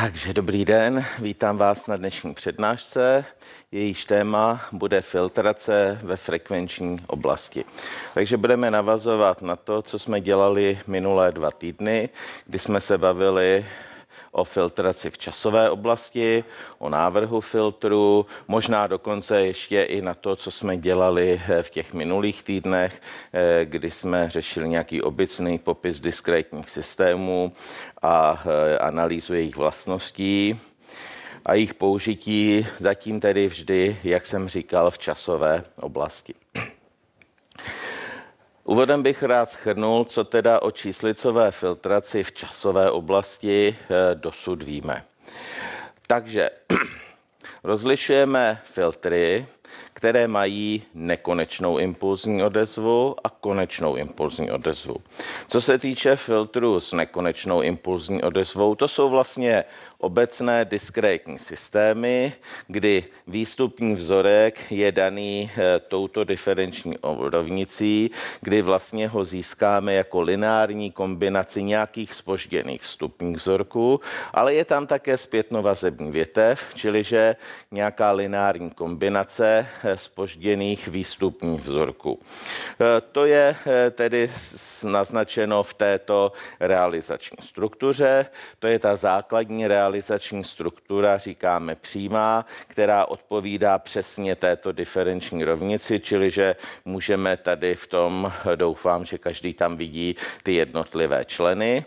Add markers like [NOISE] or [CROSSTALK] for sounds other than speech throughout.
Takže dobrý den, vítám vás na dnešní přednášce. Jejíž téma bude filtrace ve frekvenční oblasti. Takže budeme navazovat na to, co jsme dělali minulé dva týdny, kdy jsme se bavili o filtraci v časové oblasti, o návrhu filtru, možná dokonce ještě i na to, co jsme dělali eh, v těch minulých týdnech, eh, kdy jsme řešili nějaký obecný popis diskrétních systémů a eh, analýzu jejich vlastností a jejich použití zatím tedy vždy, jak jsem říkal, v časové oblasti. Úvodem bych rád schrnul, co teda o číslicové filtraci v časové oblasti eh, dosud víme. Takže [CLEARS THROAT] rozlišujeme filtry, které mají nekonečnou impulzní odezvu a konečnou impulzní odezvu. Co se týče filtru s nekonečnou impulzní odezvou, to jsou vlastně obecné diskrétní systémy, kdy výstupní vzorek je daný eh, touto diferenční rovnicí, kdy vlastně ho získáme jako lineární kombinaci nějakých spožděných vstupních vzorků, ale je tam také zpětnovazební větev, čili že nějaká lineární kombinace spožděných výstupních vzorků. E, to je e, tedy naznačeno v této realizační struktuře. To je ta základní realizační struktura, říkáme přímá, která odpovídá přesně této diferenční rovnici, čili že můžeme tady v tom, doufám, že každý tam vidí ty jednotlivé členy.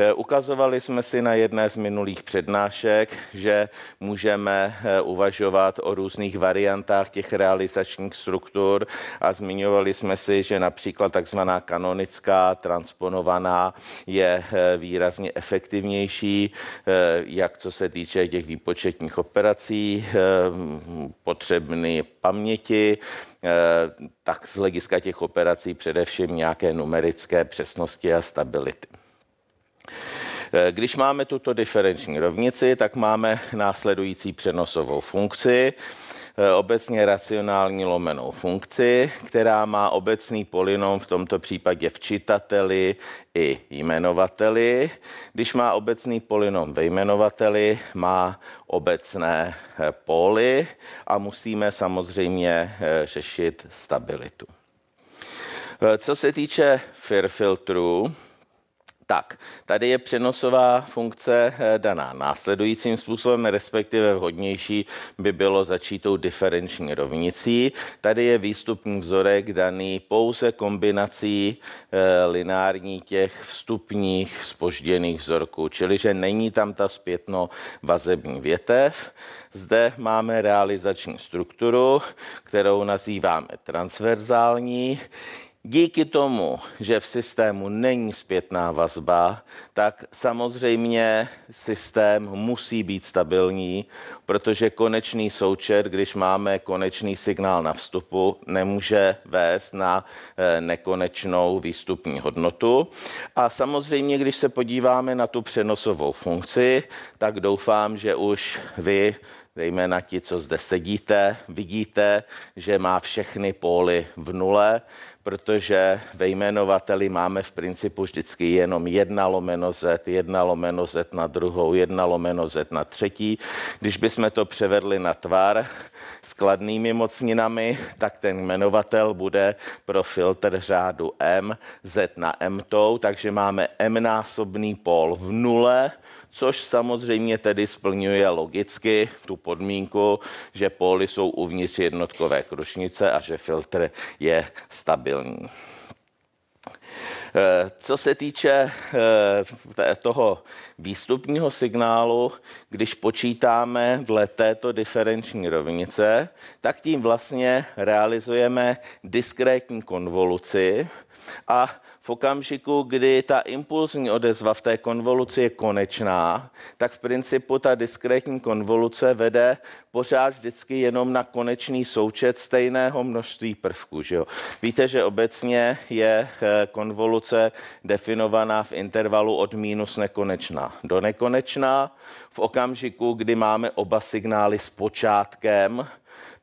Eh, ukazovali jsme si na jedné z minulých přednášek, že můžeme eh, uvažovat o různých variantách těch realizačních struktur a zmiňovali jsme si, že například takzvaná kanonická, transponovaná je eh, výrazně efektivnější, jak co se týče těch výpočetních operací, potřebné paměti, tak z hlediska těch operací především nějaké numerické přesnosti a stability. Eh, když máme tuto diferenční rovnici, tak máme následující přenosovou funkci, eh, obecně racionální lomenou funkci, která má obecný polynom v tomto případě v čitateli i jmenovateli. Když má obecný polynom ve jmenovateli, má obecné eh, poly a musíme samozřejmě řešit stabilitu. Co se týče FIR filtru, tak, tady je přenosová funkce eh, daná následujícím způsobem, respektive vhodnější by bylo začít tou diferenční rovnicí. Tady je výstupní vzorek daný pouze kombinací eh, lineární těch vstupních spožděných vzorků, čili že není tam ta zpětno vazební větev. Zde máme realizační strukturu, kterou nazýváme transverzální. Díky tomu, že v systému není zpětná vazba, tak samozřejmě systém musí být stabilní, protože konečný součet, když máme konečný signál na vstupu, nemůže vést na eh, nekonečnou výstupní hodnotu. A samozřejmě, když se podíváme na tu přenosovou funkci, tak doufám, že už vy zejména ti, co zde sedíte, vidíte, že má všechny póly v nule, protože ve jmenovateli máme v principu vždycky jenom jedna lomeno z, jedna lomeno z na druhou, jedna lomeno z na třetí. Když bychom to převedli na tvar s kladnými mocninami, tak ten jmenovatel bude pro filtr řádu m z na m tou, takže máme m násobný pol v nule, což samozřejmě tedy splňuje logicky tu podmínku, že póly jsou uvnitř jednotkové krušnice a že filtr je stabilní. Eh, co se týče eh, toho výstupního signálu, když počítáme dle této diferenční rovnice, tak tím vlastně realizujeme diskrétní konvoluci a v okamžiku, kdy ta impulzní odezva v té konvoluci je konečná, tak v principu ta diskrétní konvoluce vede pořád vždycky jenom na konečný součet stejného množství prvků. Že jo? Víte, že obecně je eh, konvoluce definovaná v intervalu od minus nekonečná do nekonečná. V okamžiku, kdy máme oba signály s počátkem,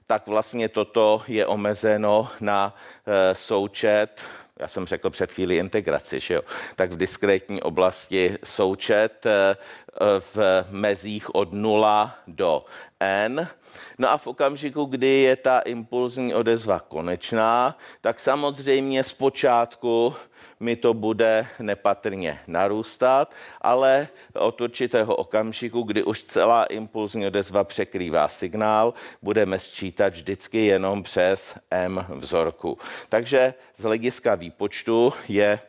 tak vlastně toto je omezeno na eh, součet já jsem řekl před chvílí integraci, že jo, tak v diskrétní oblasti součet eh, v mezích od 0 do N. No a v okamžiku, kdy je ta impulzní odezva konečná, tak samozřejmě zpočátku mi to bude nepatrně narůstat, ale od určitého okamžiku, kdy už celá impulzní odezva překrývá signál, budeme sčítat vždycky jenom přes M vzorku. Takže z hlediska výpočtu je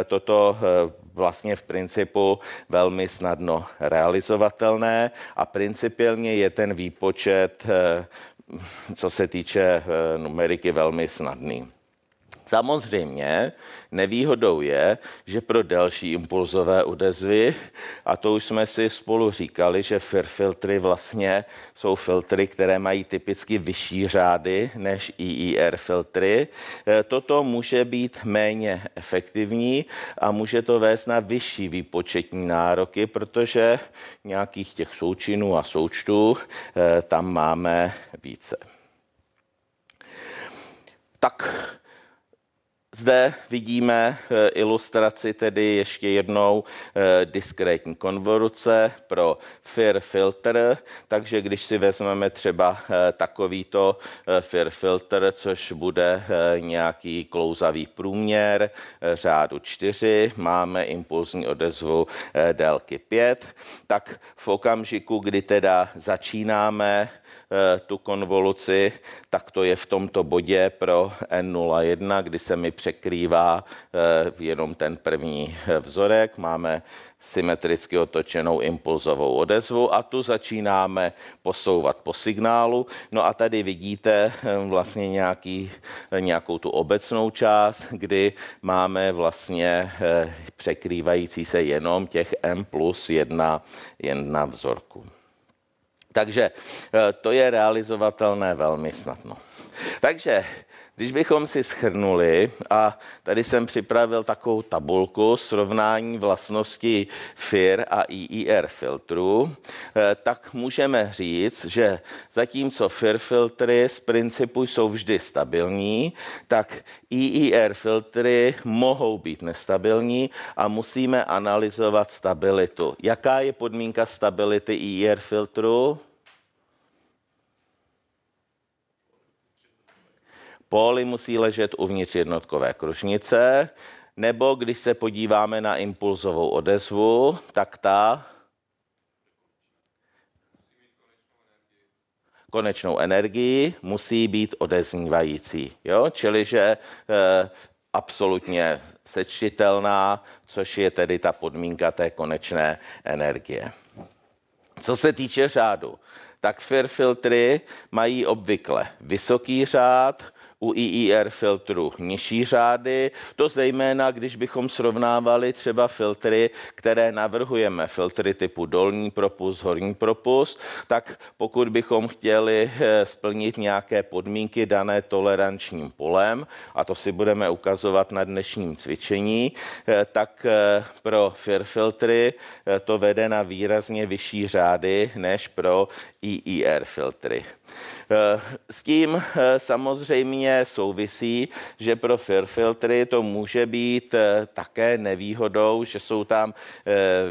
e, toto e, vlastně v principu velmi snadno realizovatelné a principiálně je ten výpočet, e, co se týče numeriky, velmi snadný. Samozřejmě nevýhodou je, že pro další impulzové odezvy, a to už jsme si spolu říkali, že FIR filtry vlastně jsou filtry, které mají typicky vyšší řády než IIR filtry. E, toto může být méně efektivní a může to vést na vyšší výpočetní nároky, protože nějakých těch součinů a součtů e, tam máme více. Tak zde vidíme eh, ilustraci tedy ještě jednou eh, diskrétní konvoluce pro FIR filter, takže když si vezmeme třeba eh, takovýto FIR filter, což bude nějaký klouzavý průměr řádu 4, máme impulzní odezvu délky 5, tak v okamžiku, kdy teda začínáme Eh, tu konvoluci, tak to je v tomto bodě pro N01, kdy se mi překrývá eh, jenom ten první eh, vzorek. Máme symetricky otočenou impulzovou odezvu a tu začínáme posouvat po signálu. No a tady vidíte vlastně nějaký, nějakou tu obecnou část, kdy máme vlastně překrývající se jenom těch M plus 1, 1 vzorku takže eh, to je realizovatelné velmi snadno. Takže když bychom si schrnuli, a tady jsem připravil takovou tabulku srovnání vlastností FIR a IIR filtru, eh, tak můžeme říct, že zatímco FIR filtry z principu jsou vždy stabilní, tak IIR filtry mohou být nestabilní a musíme analyzovat stabilitu. Jaká je podmínka stability IIR filtru? Póly musí ležet uvnitř jednotkové kružnice, nebo když se podíváme na impulzovou odezvu, tak ta konečnou energii musí být odeznívající. Jo? Čili, že e, absolutně sečtitelná, což je tedy ta podmínka té konečné energie. Co se týče řádu, tak FIR filtry mají obvykle vysoký řád, u IIR e filtru nižší řády, to zejména, když bychom srovnávali třeba filtry, které navrhujeme, filtry typu dolní propust, horní propust, tak pokud bychom chtěli eh, splnit nějaké podmínky dané tolerančním polem, a to si budeme ukazovat na dnešním cvičení, eh, tak eh, pro FIR filtry to vede na výrazně vyšší řády než pro IIR e filtry. Eh, s tím eh, samozřejmě souvisí, že pro firfiltry to může být eh, také nevýhodou, že jsou tam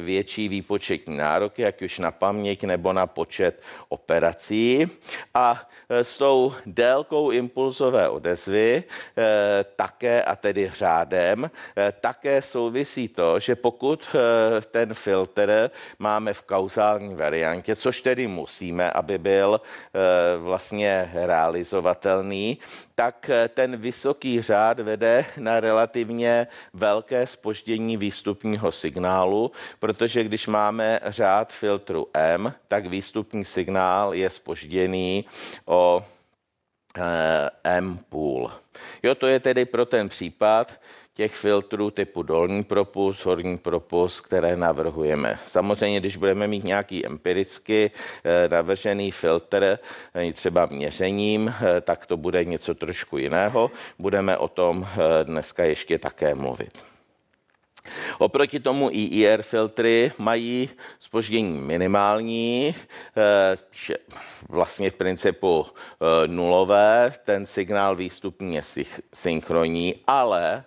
větší výpočetní nároky, jak už na paměť nebo na počet operací. A s tou délkou impulzové odezvy také, a tedy řádem, také souvisí to, že pokud ten filtr máme v kauzální variantě, což tedy musíme, aby byl vlastně realizovatelný, tak eh, ten vysoký řád vede na relativně velké spoždění výstupního signálu, protože když máme řád filtru M, tak výstupní signál je spožděný o eh, M půl. Jo, to je tedy pro ten případ, těch filtrů typu dolní propus, horní propus, které navrhujeme. Samozřejmě, když budeme mít nějaký empiricky eh, navržený filtr, eh, třeba měřením, eh, tak to bude něco trošku jiného. Budeme o tom dneska ještě také mluvit. Oproti tomu IIR e e filtry mají spoždění minimální, spíše vlastně v principu nulové, ten signál výstupní synchronní, ale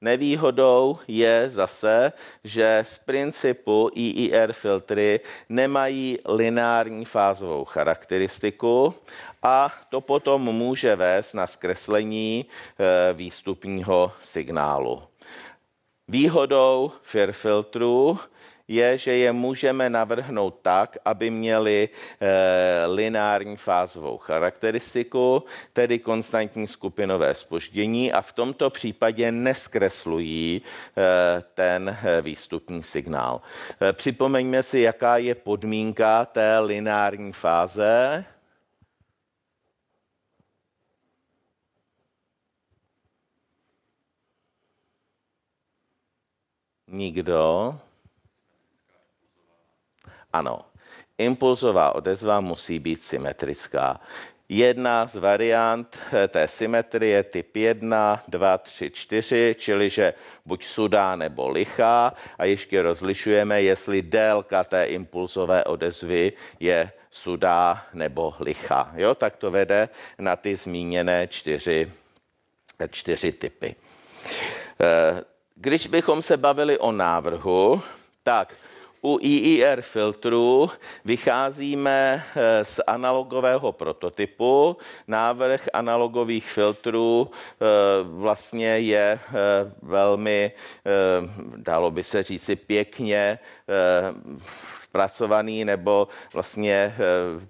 Nevýhodou je zase, že z principu IIR e e filtry nemají lineární fázovou charakteristiku a to potom může vést na zkreslení eh, výstupního signálu. Výhodou FIR filtru je, že je můžeme navrhnout tak, aby měli eh, lineární fázovou charakteristiku, tedy konstantní skupinové spoždění a v tomto případě neskreslují eh, ten eh, výstupní signál. Připomeňme si, jaká je podmínka té lineární fáze. Nikdo. Ano, impulzová odezva musí být symetrická. Jedna z variant eh, té symetrie typ 1, 2, 3, 4, čili že buď sudá nebo lichá a ještě rozlišujeme, jestli délka té impulzové odezvy je sudá nebo lichá. Jo, tak to vede na ty zmíněné čtyři, eh, čtyři typy. Eh, když bychom se bavili o návrhu, tak u IIR filtru vycházíme eh, z analogového prototypu. Návrh analogových filtrů eh, vlastně je eh, velmi, dalo by se říci, pěkně zpracovaný nebo vlastně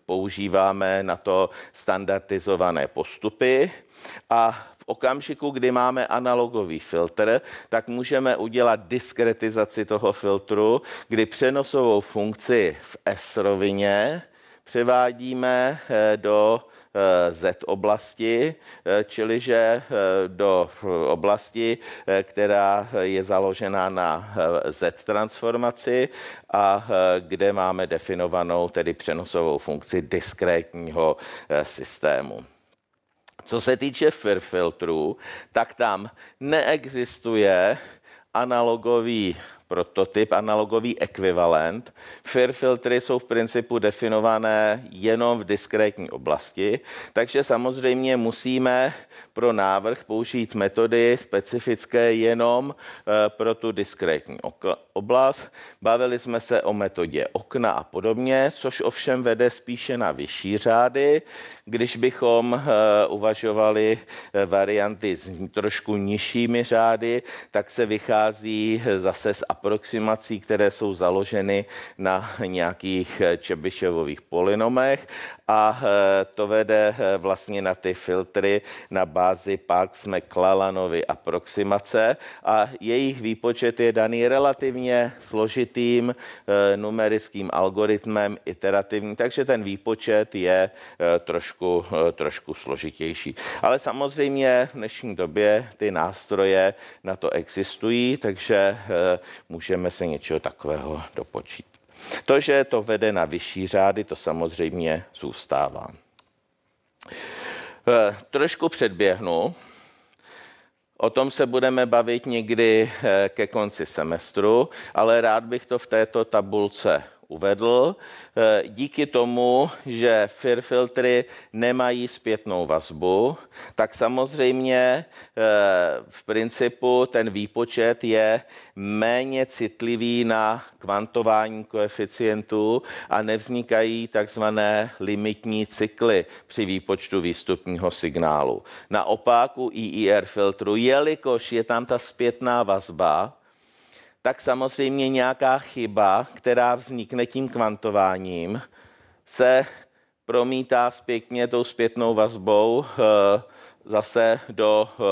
používáme na to standardizované postupy. A okamžiku, kdy máme analogový filtr, tak můžeme udělat diskretizaci toho filtru, kdy přenosovou funkci v S rovině převádíme eh, do eh, Z oblasti, eh, čili že do oblasti, která je založena na Z transformaci a kde máme definovanou tedy přenosovou funkci diskrétního systému. Co se týče FIR tak tam neexistuje analogový prototyp, analogový ekvivalent. FIR filtry jsou v principu definované jenom v diskrétní oblasti, takže samozřejmě musíme pro návrh použít metody specifické jenom eh, pro tu diskrétní oblast. Bavili jsme se o metodě okna a podobně, což ovšem vede spíše na vyšší řády. Když bychom eh, uvažovali eh, varianty s trošku nižšími řády, tak se vychází zase z aproximací, které jsou založeny na nějakých Čebiševových polinomech a e, to vede e, vlastně na ty filtry na bázi Parks McClallanovy aproximace a jejich výpočet je daný relativně složitým e, numerickým algoritmem iterativním, takže ten výpočet je trošku, trošku složitější. Ale samozřejmě v dnešní době ty nástroje na to existují, takže můžeme se něčeho takového dopočít. To, že to vede na vyšší řády, to samozřejmě zůstává. E, trošku předběhnu. O tom se budeme bavit někdy e, ke konci semestru, ale rád bych to v této tabulce uvedl, eh, díky tomu, že FIR filtry nemají zpětnou vazbu, tak samozřejmě eh, v principu ten výpočet je méně citlivý na kvantování koeficientů a nevznikají takzvané limitní cykly při výpočtu výstupního signálu. Naopak u IIR e e filtru, jelikož je tam ta zpětná vazba, tak samozřejmě nějaká chyba, která vznikne tím kvantováním, se promítá zpětně tou zpětnou vazbou eh, zase do eh,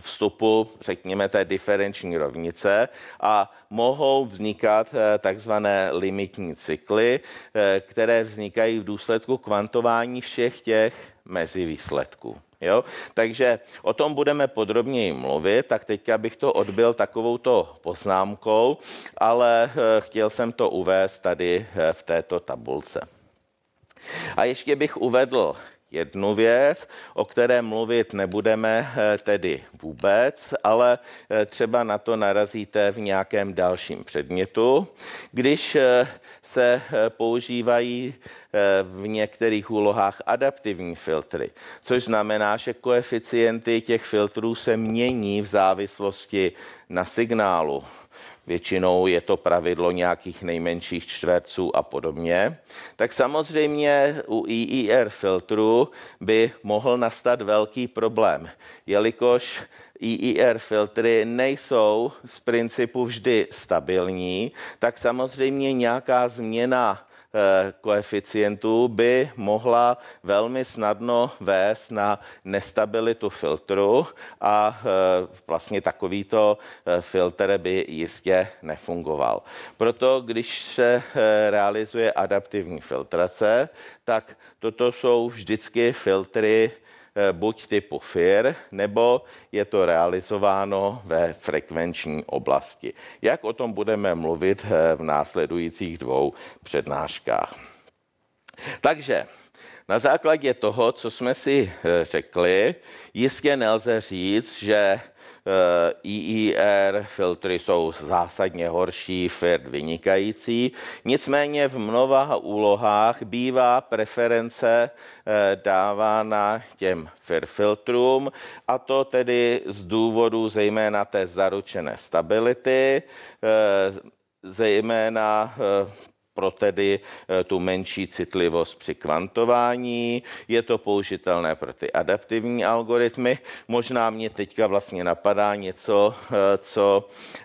vstupu, řekněme, té diferenční rovnice a mohou vznikat eh, takzvané limitní cykly, které vznikají v důsledku kvantování všech těch mezivýsledků. Jo? Takže o tom budeme podrobněji mluvit, tak teď bych to odbil takovouto poznámkou, ale eh, chtěl jsem to uvést tady eh, v této tabulce. A ještě bych uvedl jednu věc, o které mluvit nebudeme eh, tedy vůbec, ale eh, třeba na to narazíte v nějakém dalším předmětu. Když eh, se používají v některých úlohách adaptivní filtry, což znamená, že koeficienty těch filtrů se mění v závislosti na signálu většinou je to pravidlo nějakých nejmenších čtverců a podobně, tak samozřejmě u EER filtru by mohl nastat velký problém, jelikož EER filtry nejsou z principu vždy stabilní, tak samozřejmě nějaká změna Eh, koeficientů by mohla velmi snadno vést na nestabilitu filtru a eh, vlastně takovýto eh, filtr by jistě nefungoval. Proto, když se realizuje adaptivní filtrace, tak toto jsou vždycky filtry Eh, buď typu FIR, nebo je to realizováno ve frekvenční oblasti. Jak o tom budeme mluvit eh, v následujících dvou přednáškách. Takže na základě toho, co jsme si eh, řekli, jistě nelze říct, že IER eh, e e filtry jsou zásadně horší, FIRT vynikající. Nicméně v mnoha úlohách bývá preference eh, dávána těm FIR filtrům a to tedy z důvodu zejména té zaručené stability, eh, zejména pro tedy eh, tu menší citlivost při kvantování. Je to použitelné pro ty adaptivní algoritmy. Možná mě teďka vlastně napadá něco, eh, co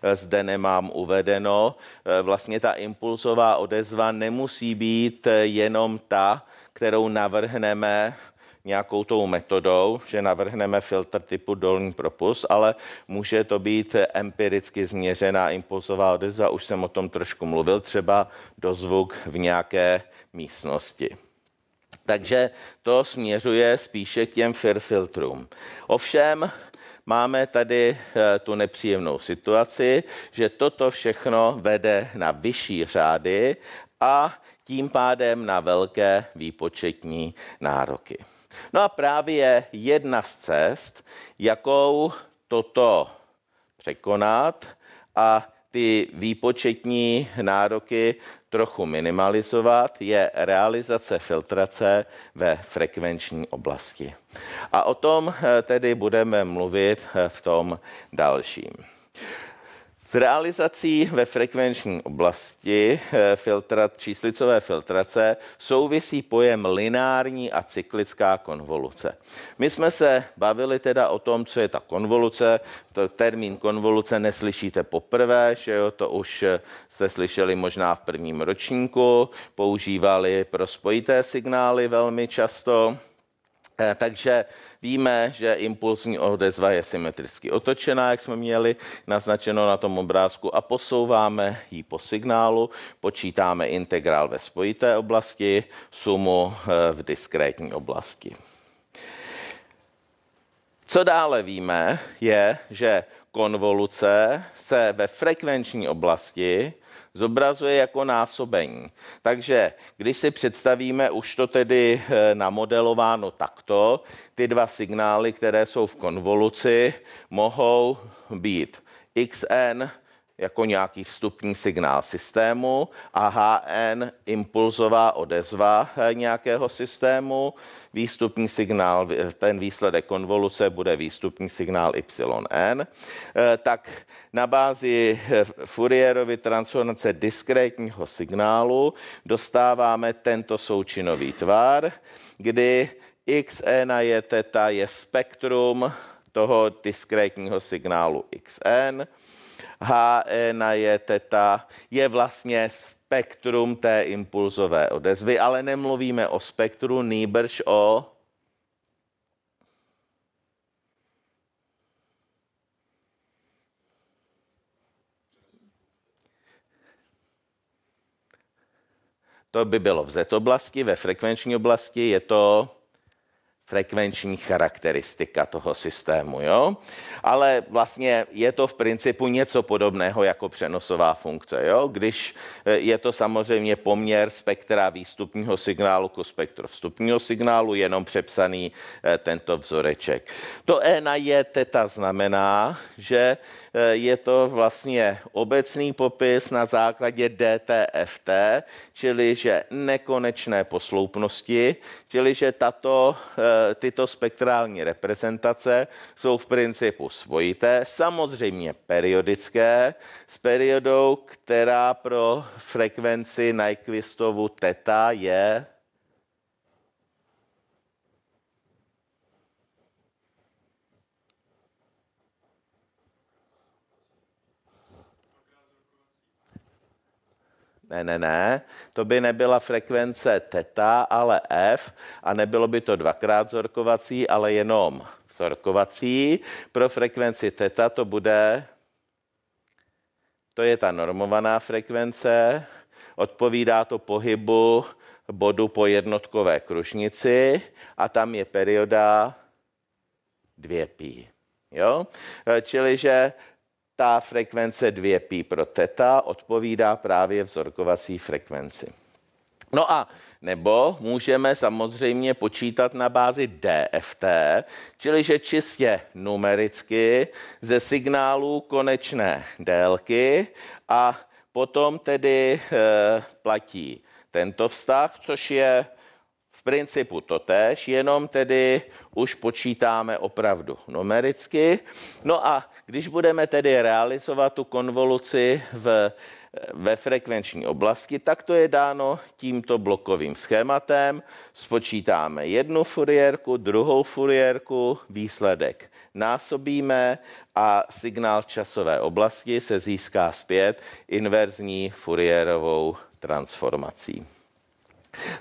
eh, zde nemám uvedeno. Vlastně ta impulzová odezva nemusí být jenom ta, kterou navrhneme nějakou tou metodou, že navrhneme filtr typu dolní propus, ale může to být empiricky změřená impulzová odezva, už jsem o tom trošku mluvil, třeba dozvuk v nějaké místnosti. Takže to směřuje spíše k těm FIR filtrům. Ovšem, máme tady eh, tu nepříjemnou situaci, že toto všechno vede na vyšší řády a tím pádem na velké výpočetní nároky. No a právě jedna z cest, jakou toto překonat a ty výpočetní nároky trochu minimalizovat, je realizace filtrace ve frekvenční oblasti. A o tom eh, tedy budeme mluvit eh, v tom dalším. S realizací ve frekvenční oblasti eh, filtra, číslicové filtrace souvisí pojem lineární a cyklická konvoluce. My jsme se bavili teda o tom, co je ta konvoluce. To termín konvoluce neslyšíte poprvé, že jo, to už eh, jste slyšeli možná v prvním ročníku. Používali pro spojité signály velmi často. Eh, takže víme, že impulsní odezva je symetricky otočená, jak jsme měli naznačeno na tom obrázku, a posouváme ji po signálu, počítáme integrál ve spojité oblasti, sumu eh, v diskrétní oblasti. Co dále víme, je, že konvoluce se ve frekvenční oblasti zobrazuje jako násobení. Takže když si představíme už to tedy eh, namodelováno takto, ty dva signály, které jsou v konvoluci, mohou být xn jako nějaký vstupní signál systému a HN impulzová odezva eh, nějakého systému. Výstupní signál, ten výsledek konvoluce bude výstupní signál YN. Eh, tak na bázi eh, Fourierovy transformace diskrétního signálu dostáváme tento součinový tvar, kdy XN a je teta je spektrum toho diskrétního signálu XN H e na J teta je vlastně spektrum té impulzové odezvy, ale nemluvíme o spektru, nýbrž o To by bylo v Z oblasti, ve frekvenční oblasti je to frekvenční charakteristika toho systému. Jo? Ale vlastně je to v principu něco podobného jako přenosová funkce. Jo? Když e, je to samozřejmě poměr spektra výstupního signálu ku spektru vstupního signálu, jenom přepsaný e, tento vzoreček. To E na J teta znamená, že Eh, je to vlastně obecný popis na základě DTFT, čili že nekonečné posloupnosti, čili že tato, eh, tyto spektrální reprezentace jsou v principu svojité, samozřejmě periodické, s periodou, která pro frekvenci Nyquistovu teta je Ne, ne, ne, to by nebyla frekvence teta, ale f a nebylo by to dvakrát zorkovací, ale jenom zorkovací Pro frekvenci teta to bude, to je ta normovaná frekvence, odpovídá to pohybu bodu po jednotkové kružnici a tam je perioda 2π. Jo? Čili, že ta frekvence 2π pro teta odpovídá právě vzorkovací frekvenci. No a nebo můžeme samozřejmě počítat na bázi DFT, čili že čistě numericky ze signálu konečné délky a potom tedy e, platí tento vztah, což je v principu to tež, jenom tedy už počítáme opravdu numericky. No a když budeme tedy realizovat tu konvoluci v, ve frekvenční oblasti, tak to je dáno tímto blokovým schématem. Spočítáme jednu furiérku, druhou furiérku, výsledek násobíme a signál časové oblasti se získá zpět inverzní furiérovou transformací.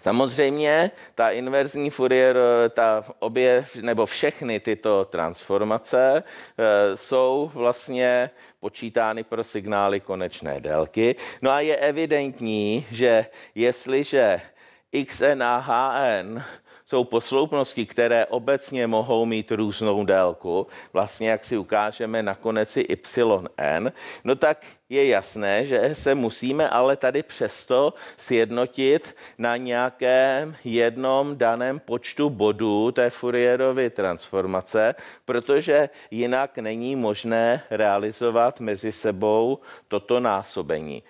Samozřejmě ta inverzní Fourier, eh, ta obě, nebo všechny tyto transformace eh, jsou vlastně počítány pro signály konečné délky. No a je evidentní, že jestliže xn a hn jsou posloupnosti, které obecně mohou mít různou délku. Vlastně, jak si ukážeme na konci yn, no tak je jasné, že se musíme ale tady přesto sjednotit na nějakém jednom daném počtu bodů té Fourierovy transformace, protože jinak není možné realizovat mezi sebou toto násobení.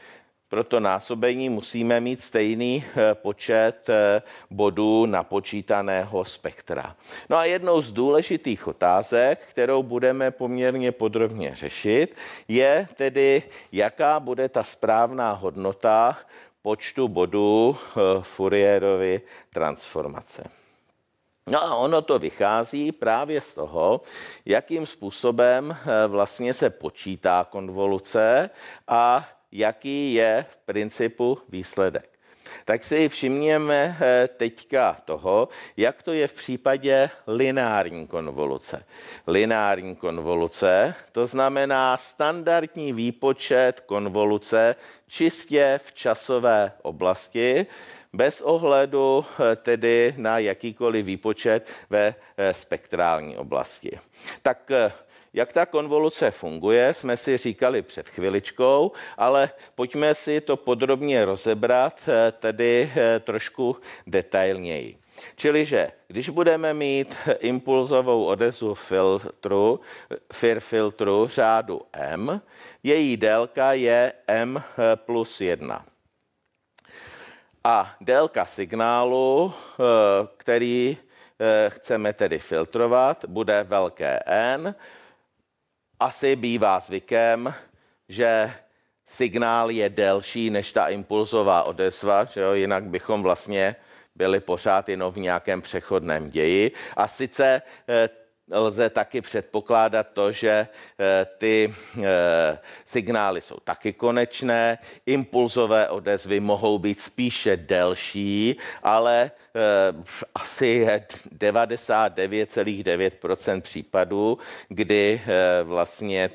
Pro to násobení musíme mít stejný eh, počet eh, bodů napočítaného spektra. No a jednou z důležitých otázek, kterou budeme poměrně podrobně řešit, je tedy, jaká bude ta správná hodnota počtu bodů eh, Fourierovy transformace. No a ono to vychází právě z toho, jakým způsobem vlastně se počítá konvoluce a jaký je v principu výsledek. Tak si všimněme eh, teďka toho, jak to je v případě lineární konvoluce. Lineární konvoluce, to znamená standardní výpočet konvoluce čistě v časové oblasti, bez ohledu eh, tedy na jakýkoliv výpočet ve eh, spektrální oblasti. Tak jak ta konvoluce funguje, jsme si říkali před chviličkou, ale pojďme si to podrobně rozebrat, eh, tedy eh, trošku detailněji. Čili, že když budeme mít impulzovou odezvu filtru, FIR filtru řádu M, její délka je M eh, plus 1. A délka signálu, který chceme tedy filtrovat, bude velké N asi bývá zvykem, že signál je delší než ta impulzová odezva, že jo? jinak bychom vlastně byli pořád jenom v nějakém přechodném ději. A sice eh, lze taky předpokládat to, že eh, ty eh, signály jsou taky konečné, impulzové odezvy mohou být spíše delší, ale eh, asi je 99,9% případů, kdy vlastně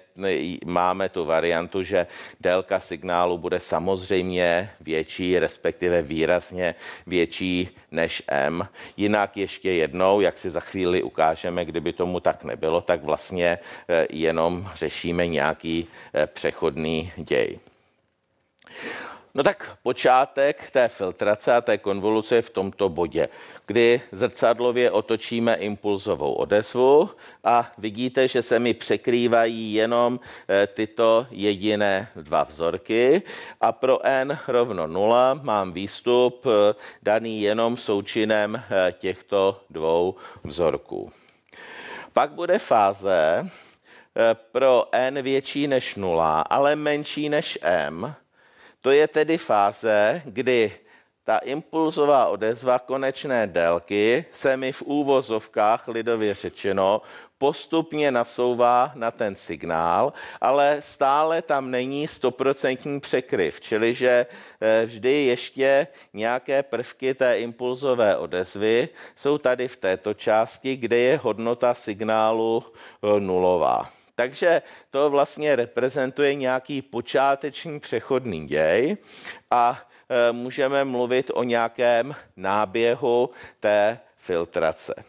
máme tu variantu, že délka signálu bude samozřejmě větší, respektive výrazně větší než M. Jinak ještě jednou, jak si za chvíli ukážeme, kdyby tomu tak nebylo, tak vlastně eh, jenom řešíme nějaký eh, přechodný děj. No tak počátek té filtrace a té konvoluce je v tomto bodě, kdy zrcadlově otočíme impulzovou odezvu a vidíte, že se mi překrývají jenom eh, tyto jediné dva vzorky a pro n rovno 0 mám výstup eh, daný jenom součinem eh, těchto dvou vzorků. Pak bude fáze pro n větší než 0, ale menší než m, to je tedy fáze, kdy ta impulzová odezva konečné délky se mi v úvozovkách lidově řečeno postupně nasouvá na ten signál, ale stále tam není stoprocentní překryv, čili že eh, vždy ještě nějaké prvky té impulzové odezvy jsou tady v této části, kde je hodnota signálu eh, nulová. Takže to vlastně reprezentuje nějaký počáteční přechodný děj a e, můžeme mluvit o nějakém náběhu té filtrace.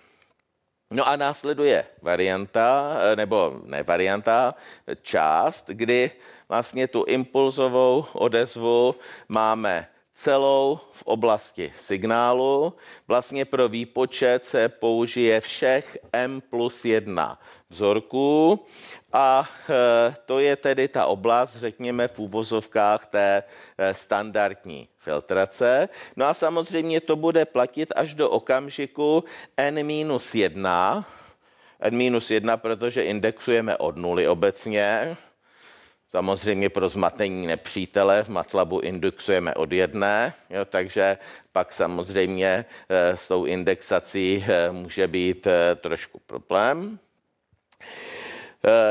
No a následuje varianta, e, nebo ne varianta, část, kdy vlastně tu impulzovou odezvu máme celou v oblasti signálu. Vlastně pro výpočet se použije všech m plus 1 vzorků a e, to je tedy ta oblast, řekněme v úvozovkách té e, standardní filtrace. No a samozřejmě to bude platit až do okamžiku n-1, n-1, protože indexujeme od nuly obecně, Samozřejmě pro zmatení nepřítele v MATLABu indexujeme od jedné, jo, takže pak samozřejmě eh, s tou indexací eh, může být eh, trošku problém.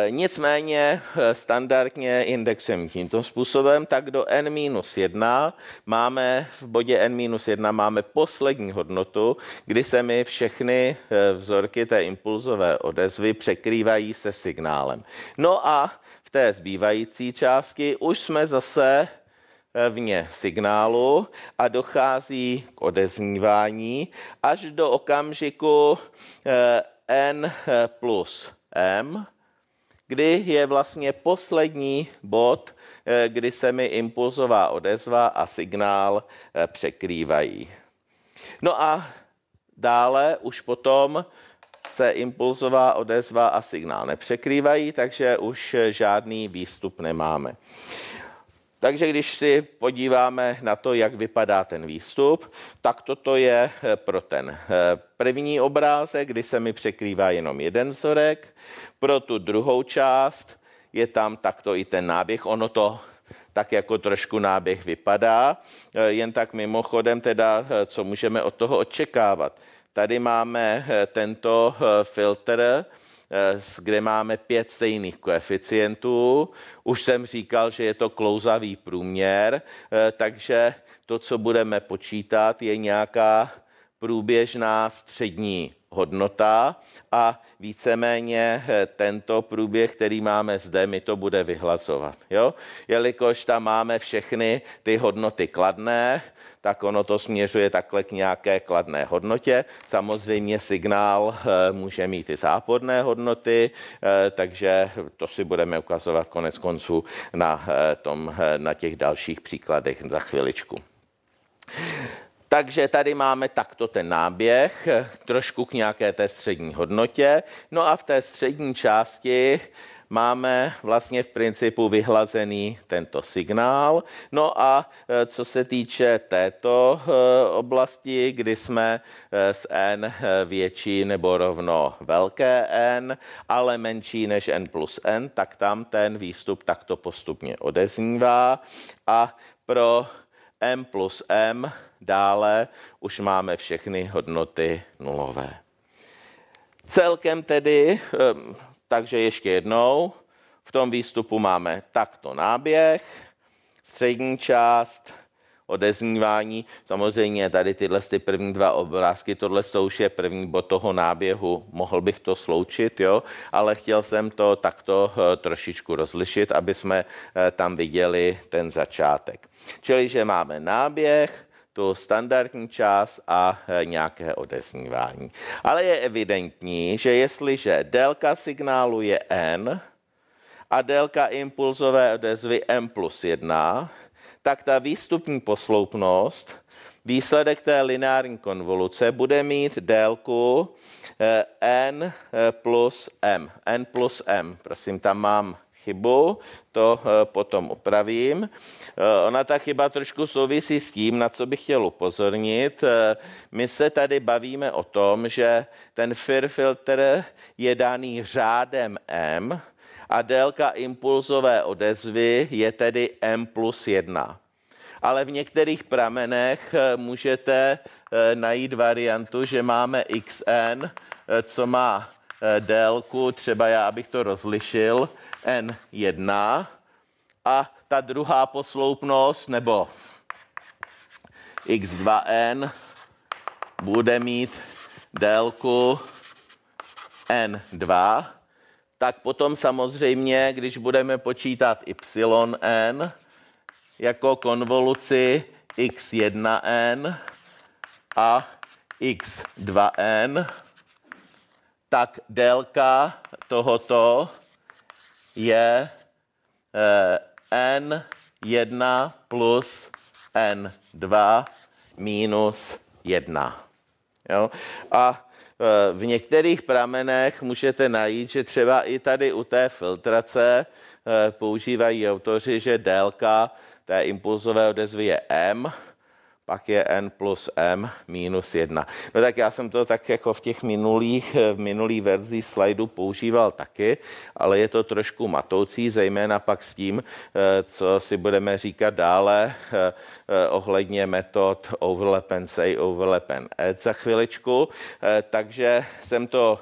Nicméně standardně indexem tímto způsobem, tak do n-1 máme v bodě n-1 máme poslední hodnotu, kdy se mi všechny vzorky té impulzové odezvy překrývají se signálem. No a té zbývající části už jsme zase vně signálu a dochází k odeznívání až do okamžiku eh, N plus M, kdy je vlastně poslední bod, eh, kdy se mi impulzová odezva a signál eh, překrývají. No a dále už potom se impulzová odezva a signál nepřekrývají, takže už žádný výstup nemáme. Takže když si podíváme na to, jak vypadá ten výstup, tak toto je eh, pro ten eh, první obrázek, kdy se mi překrývá jenom jeden vzorek. Pro tu druhou část je tam takto i ten náběh. Ono to tak jako trošku náběh vypadá. Eh, jen tak mimochodem teda, co můžeme od toho očekávat. Tady máme eh, tento eh, filtr, eh, kde máme pět stejných koeficientů. Už jsem říkal, že je to klouzavý průměr, takže to, co budeme počítat, je nějaká průběžná střední hodnota a víceméně eh, tento průběh, který máme zde, mi to bude vyhlasovat, Jo? Jelikož tam máme všechny ty hodnoty kladné, tak ono to směřuje takhle k nějaké kladné hodnotě. Samozřejmě signál eh, může mít i záporné hodnoty, eh, takže to si budeme ukazovat konec konců na, tom, na těch dalších příkladech za chviličku. Takže tady máme takto ten náběh, trošku k nějaké té střední hodnotě. No a v té střední části máme vlastně v principu vyhlazený tento signál. No a e, co se týče této e, oblasti, kdy jsme e, s n větší nebo rovno velké n, ale menší než n plus n, tak tam ten výstup takto postupně odeznívá. A pro m plus m dále už máme všechny hodnoty nulové. Celkem tedy, takže ještě jednou, v tom výstupu máme takto náběh, střední část, odeznívání. Samozřejmě tady tyhle ty první dva obrázky, tohle to už je první bod toho náběhu. Mohl bych to sloučit, jo, ale chtěl jsem to takto eh, trošičku rozlišit, aby jsme eh, tam viděli ten začátek. Čili, že máme náběh, tu standardní část a eh, nějaké odeznívání. Ale je evidentní, že jestliže délka signálu je n a délka impulzové odezvy m plus 1, tak ta výstupní posloupnost, výsledek té lineární konvoluce, bude mít délku eh, n eh, plus m. n plus m, prosím, tam mám chybu, to eh, potom opravím. Eh, ona ta chyba trošku souvisí s tím, na co bych chtěl upozornit. Eh, my se tady bavíme o tom, že ten FIR filter je daný řádem M a délka impulzové odezvy je tedy M plus 1 ale v některých pramenech můžete najít variantu, že máme xn, co má Eh, délku, třeba já bych to rozlišil, N1 a ta druhá posloupnost nebo x2n bude mít délku n2, tak potom samozřejmě, když budeme počítat yn jako konvoluci x1n a x2n, tak délka tohoto je eh, n1 plus n2 minus 1. Jo? A eh, v některých pramenech můžete najít, že třeba i tady u té filtrace eh, používají autoři, že délka té impulzové odezvy je m, pak je n plus m minus 1. No tak já jsem to tak jako v těch minulých, v minulý verzi slajdu používal taky, ale je to trošku matoucí, zejména pak s tím, eh, co si budeme říkat dále eh, eh, ohledně metod overlap and say, overlap and add za chviličku. Takže jsem to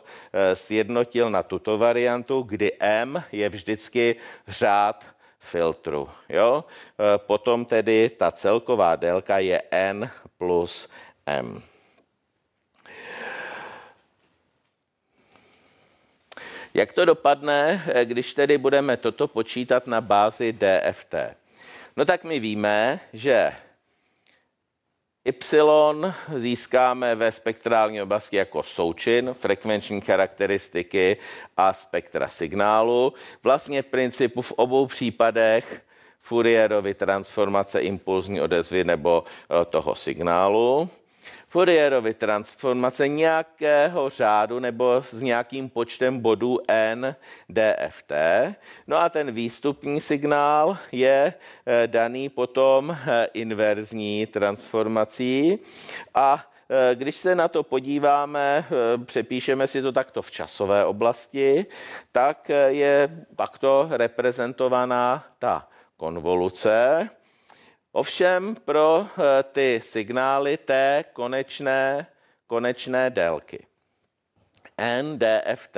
sjednotil na tuto variantu, kdy m je vždycky řád filtru. Jo? E, potom tedy ta celková délka je n plus m. Jak to dopadne, e, když tedy budeme toto počítat na bázi DFT? No tak my víme, že Y získáme ve spektrální oblasti jako součin, frekvenční charakteristiky a spektra signálu. Vlastně v principu v obou případech Fourierovy transformace impulzní odezvy nebo eh, toho signálu. Fourierovy transformace nějakého řádu nebo s nějakým počtem bodů n dft. No a ten výstupní signál je eh, daný potom eh, inverzní transformací a eh, když se na to podíváme, přepíšeme si to takto v časové oblasti, tak je takto reprezentovaná ta konvoluce. Ovšem pro eh, ty signály té konečné, konečné délky. NDFT.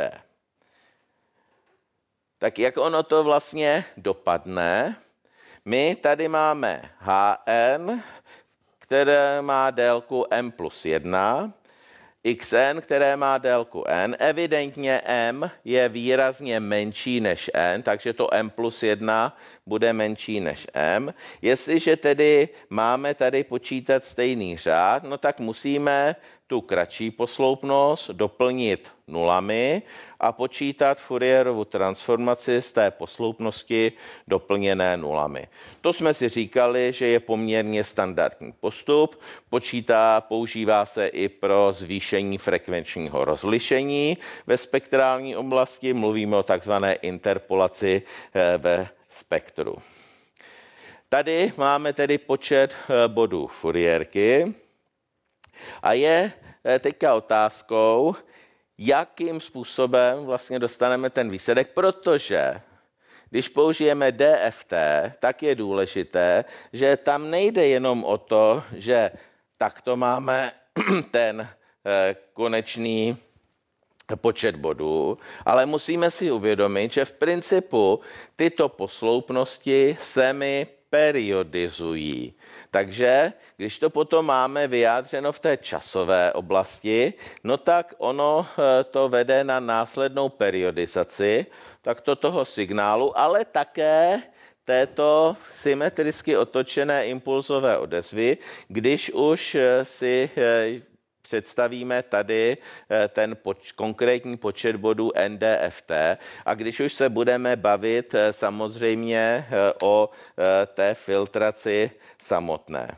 Tak jak ono to vlastně dopadne? My tady máme HN, které má délku m plus 1 xn, které má délku n. Evidentně m je výrazně menší než n, takže to m plus 1 bude menší než m. Jestliže tedy máme tady počítat stejný řád, no tak musíme tu kratší posloupnost doplnit nulami a počítat Fourierovu transformaci z té posloupnosti doplněné nulami. To jsme si říkali, že je poměrně standardní postup. Počítá, používá se i pro zvýšení frekvenčního rozlišení ve spektrální oblasti. Mluvíme o takzvané interpolaci eh, ve spektru. Tady máme tedy počet eh, bodů Fourierky. A je eh, teďka otázkou, jakým způsobem vlastně dostaneme ten výsledek, protože když použijeme DFT, tak je důležité, že tam nejde jenom o to, že takto máme [CLEARS THROAT] ten eh, konečný počet bodů, ale musíme si uvědomit, že v principu tyto posloupnosti se mi periodizují. Takže když to potom máme vyjádřeno v té časové oblasti, no tak ono eh, to vede na následnou periodizaci, takto toho signálu, ale také této symetricky otočené impulzové odezvy, když už eh, si eh, představíme tady eh, ten poč- konkrétní počet bodů NDFT. A když už se budeme bavit eh, samozřejmě eh, o té filtraci samotné.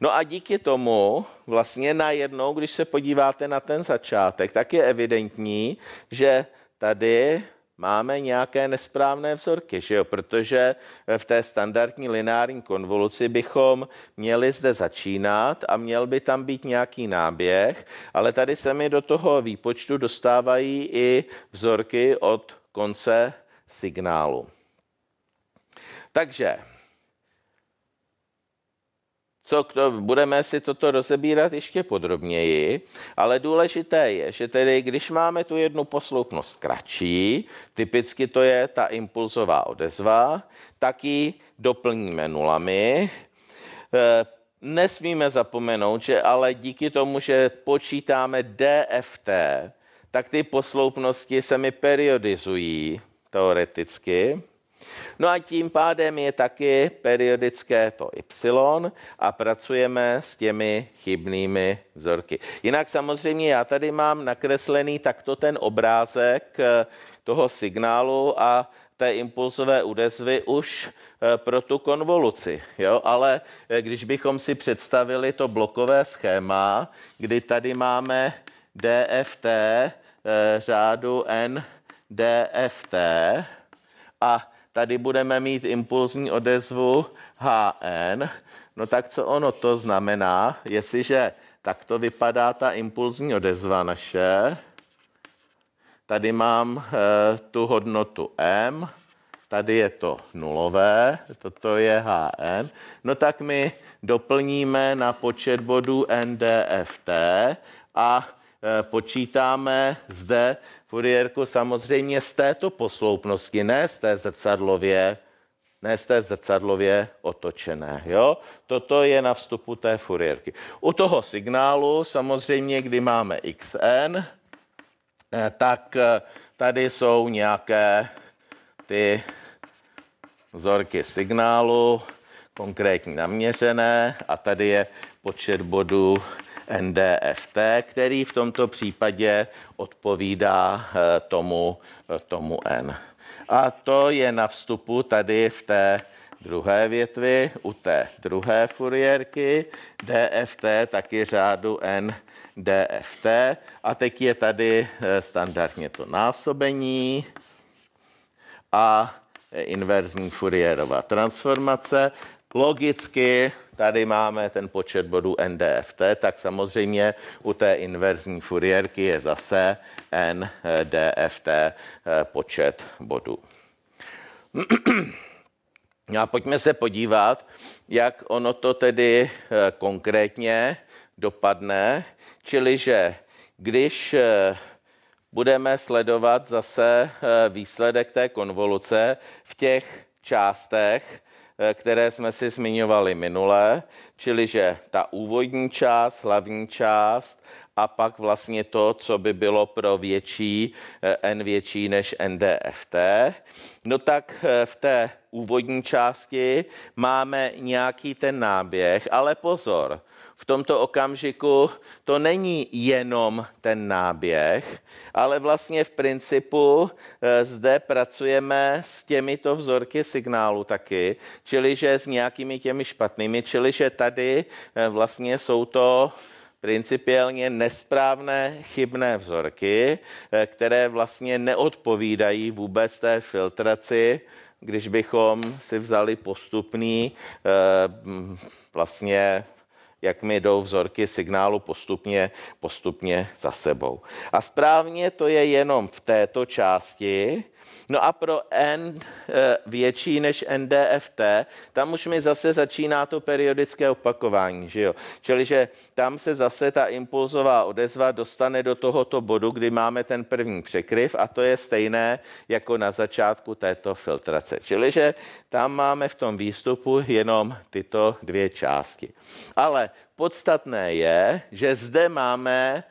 No a díky tomu vlastně najednou, když se podíváte na ten začátek, tak je evidentní, že tady máme nějaké nesprávné vzorky, že jo? protože eh, v té standardní lineární konvoluci bychom měli zde začínat a měl by tam být nějaký náběh, ale tady se mi do toho výpočtu dostávají i vzorky od konce signálu. Takže co to, budeme si toto rozebírat ještě podrobněji, ale důležité je, že tedy, když máme tu jednu posloupnost kratší, typicky to je ta impulzová odezva, tak ji doplníme nulami. E, nesmíme zapomenout, že ale díky tomu, že počítáme DFT, tak ty posloupnosti se mi periodizují teoreticky. No a tím pádem je taky periodické to y a pracujeme s těmi chybnými vzorky. Jinak samozřejmě já tady mám nakreslený takto ten obrázek eh, toho signálu a té impulzové udezvy už eh, pro tu konvoluci. Jo? Ale eh, když bychom si představili to blokové schéma, kdy tady máme DFT řádu N DFT a tady budeme mít impulzní odezvu HN. No tak co ono to znamená, jestliže takto vypadá ta impulzní odezva naše. Tady mám e, tu hodnotu M, tady je to nulové, toto je HN. No tak my doplníme na počet bodů NDFT a eh, počítáme zde Fourierku samozřejmě z této posloupnosti, ne z té zrcadlově, ne z té zrcadlově otočené. Jo? Toto je na vstupu té furierky. U toho signálu samozřejmě, kdy máme xn, eh, tak eh, tady jsou nějaké ty vzorky signálu, konkrétně naměřené a tady je počet bodů NDFT, který v tomto případě odpovídá eh, tomu, eh, tomu N. A to je na vstupu tady v té druhé větvi, u té druhé furiérky, DFT, taky řádu N, DFT. A teď je tady eh, standardně to násobení a inverzní Fourierova transformace. Logicky tady máme ten počet bodů NDFT, tak samozřejmě u té inverzní furiérky je zase NDFT eh, počet bodů. A [CLEARS THROAT] pojďme se podívat, jak ono to tedy eh, konkrétně dopadne, čili že když eh, budeme sledovat zase výsledek té konvoluce v těch částech, Eh, které jsme si zmiňovali minule, čili že ta úvodní část, hlavní část a pak vlastně to, co by bylo pro větší, eh, n větší než NDFT. No tak eh, v té úvodní části máme nějaký ten náběh, ale pozor, v tomto okamžiku to není jenom ten náběh, ale vlastně v principu eh, zde pracujeme s těmito vzorky signálu taky, čili že s nějakými těmi špatnými, čili že tady eh, vlastně jsou to principiálně nesprávné chybné vzorky, eh, které vlastně neodpovídají vůbec té filtraci, když bychom si vzali postupný vlastně jak mi jdou vzorky signálu postupně, postupně za sebou. A správně to je jenom v této části, No a pro N eh, větší než NDFT, tam už mi zase začíná to periodické opakování, že jo? Čili, že tam se zase ta impulzová odezva dostane do tohoto bodu, kdy máme ten první překryv a to je stejné jako na začátku této filtrace. Čili, že tam máme v tom výstupu jenom tyto dvě části. Ale podstatné je, že zde máme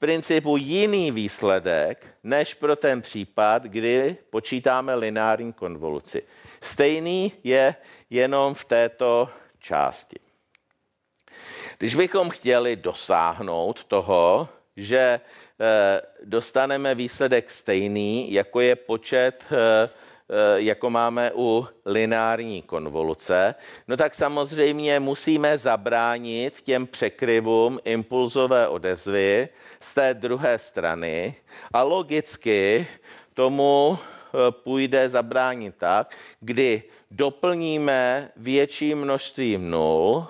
principu jiný výsledek, než pro ten případ, kdy počítáme lineární konvoluci. Stejný je jenom v této části. Když bychom chtěli dosáhnout toho, že eh, dostaneme výsledek stejný, jako je počet eh, Eh, jako máme u lineární konvoluce, no tak samozřejmě musíme zabránit těm překryvům impulzové odezvy z té druhé strany a logicky tomu eh, půjde zabránit tak, kdy doplníme větší množství nul,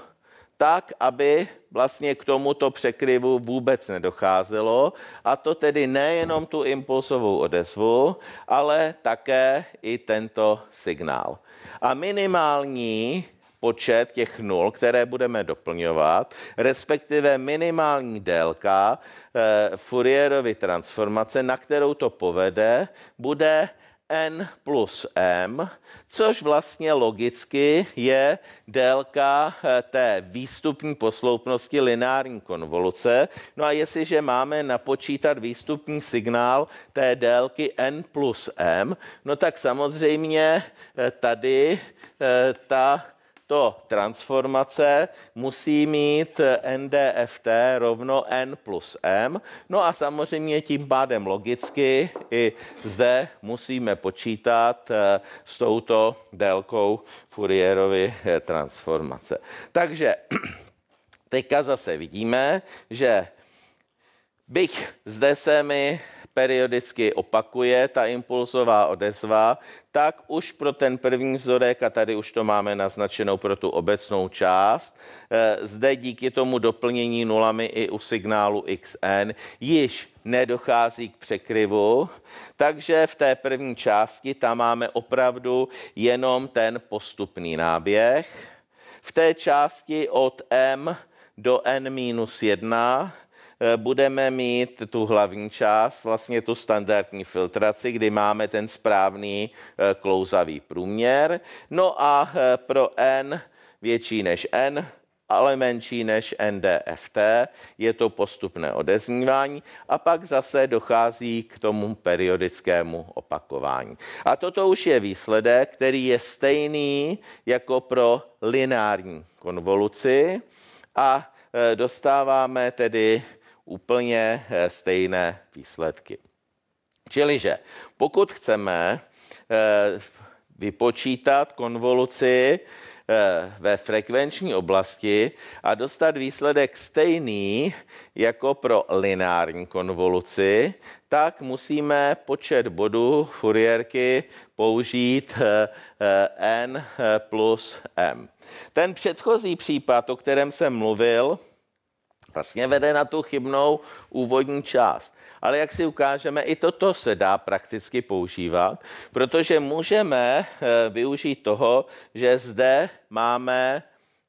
tak, aby vlastně k tomuto překryvu vůbec nedocházelo. A to tedy nejenom tu impulsovou odezvu, ale také i tento signál. A minimální počet těch nul, které budeme doplňovat, respektive minimální délka e, Fourierovy transformace, na kterou to povede, bude n plus m, což vlastně logicky je délka eh, té výstupní posloupnosti lineární konvoluce. No a jestliže máme napočítat výstupní signál té délky n plus m, no tak samozřejmě eh, tady eh, ta to transformace musí mít NDFT rovno N plus M. No a samozřejmě tím pádem logicky i zde musíme počítat eh, s touto délkou Fourierovy eh, transformace. Takže [CLEARS THROAT] teďka zase vidíme, že bych zde se mi periodicky opakuje ta impulzová odezva, tak už pro ten první vzorek, a tady už to máme naznačenou pro tu obecnou část, eh, zde díky tomu doplnění nulami i u signálu XN již nedochází k překryvu, takže v té první části tam máme opravdu jenom ten postupný náběh. V té části od M do N minus 1 Eh, budeme mít tu hlavní část, vlastně tu standardní filtraci, kdy máme ten správný eh, klouzavý průměr. No a eh, pro n větší než n ale menší než NDFT, je to postupné odeznívání a pak zase dochází k tomu periodickému opakování. A toto už je výsledek, který je stejný jako pro lineární konvoluci a dostáváme tedy úplně eh, stejné výsledky. Čiliže pokud chceme eh, vypočítat konvoluci eh, ve frekvenční oblasti a dostat výsledek stejný jako pro lineární konvoluci, tak musíme počet bodů Fourierky použít n plus m. Ten předchozí případ, o kterém jsem mluvil, vlastně vede na tu chybnou úvodní část. Ale jak si ukážeme, i toto se dá prakticky používat, protože můžeme eh, využít toho, že zde máme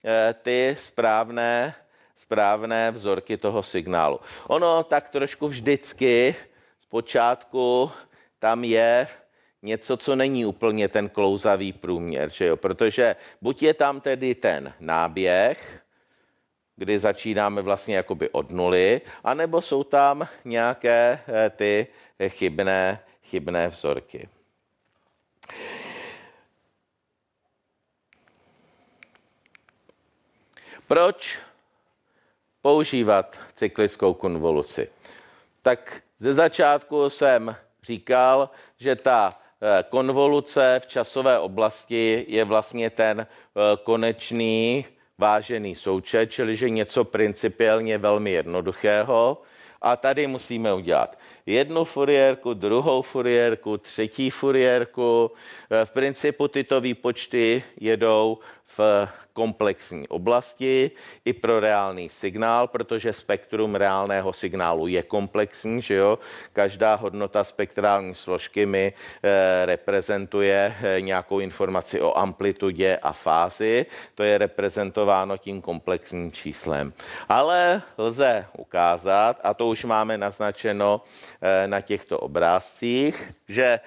eh, ty správné, správné vzorky toho signálu. Ono tak trošku vždycky z počátku tam je něco, co není úplně ten klouzavý průměr, že jo? protože buď je tam tedy ten náběh, kdy začínáme vlastně jakoby od nuly, anebo jsou tam nějaké eh, ty chybné, chybné vzorky. Proč používat cyklickou konvoluci? Tak ze začátku jsem říkal, že ta eh, konvoluce v časové oblasti je vlastně ten eh, konečný vážený součet, čili že něco principiálně velmi jednoduchého. A tady musíme udělat jednu furiérku, druhou furiérku, třetí furiérku. V principu tyto výpočty jedou v komplexní oblasti i pro reálný signál, protože spektrum reálného signálu je komplexní, že jo? Každá hodnota spektrální složky mi e, reprezentuje eh, nějakou informaci o amplitudě a fázi. To je reprezentováno tím komplexním číslem. Ale lze ukázat, a to už máme naznačeno e, na těchto obrázcích, že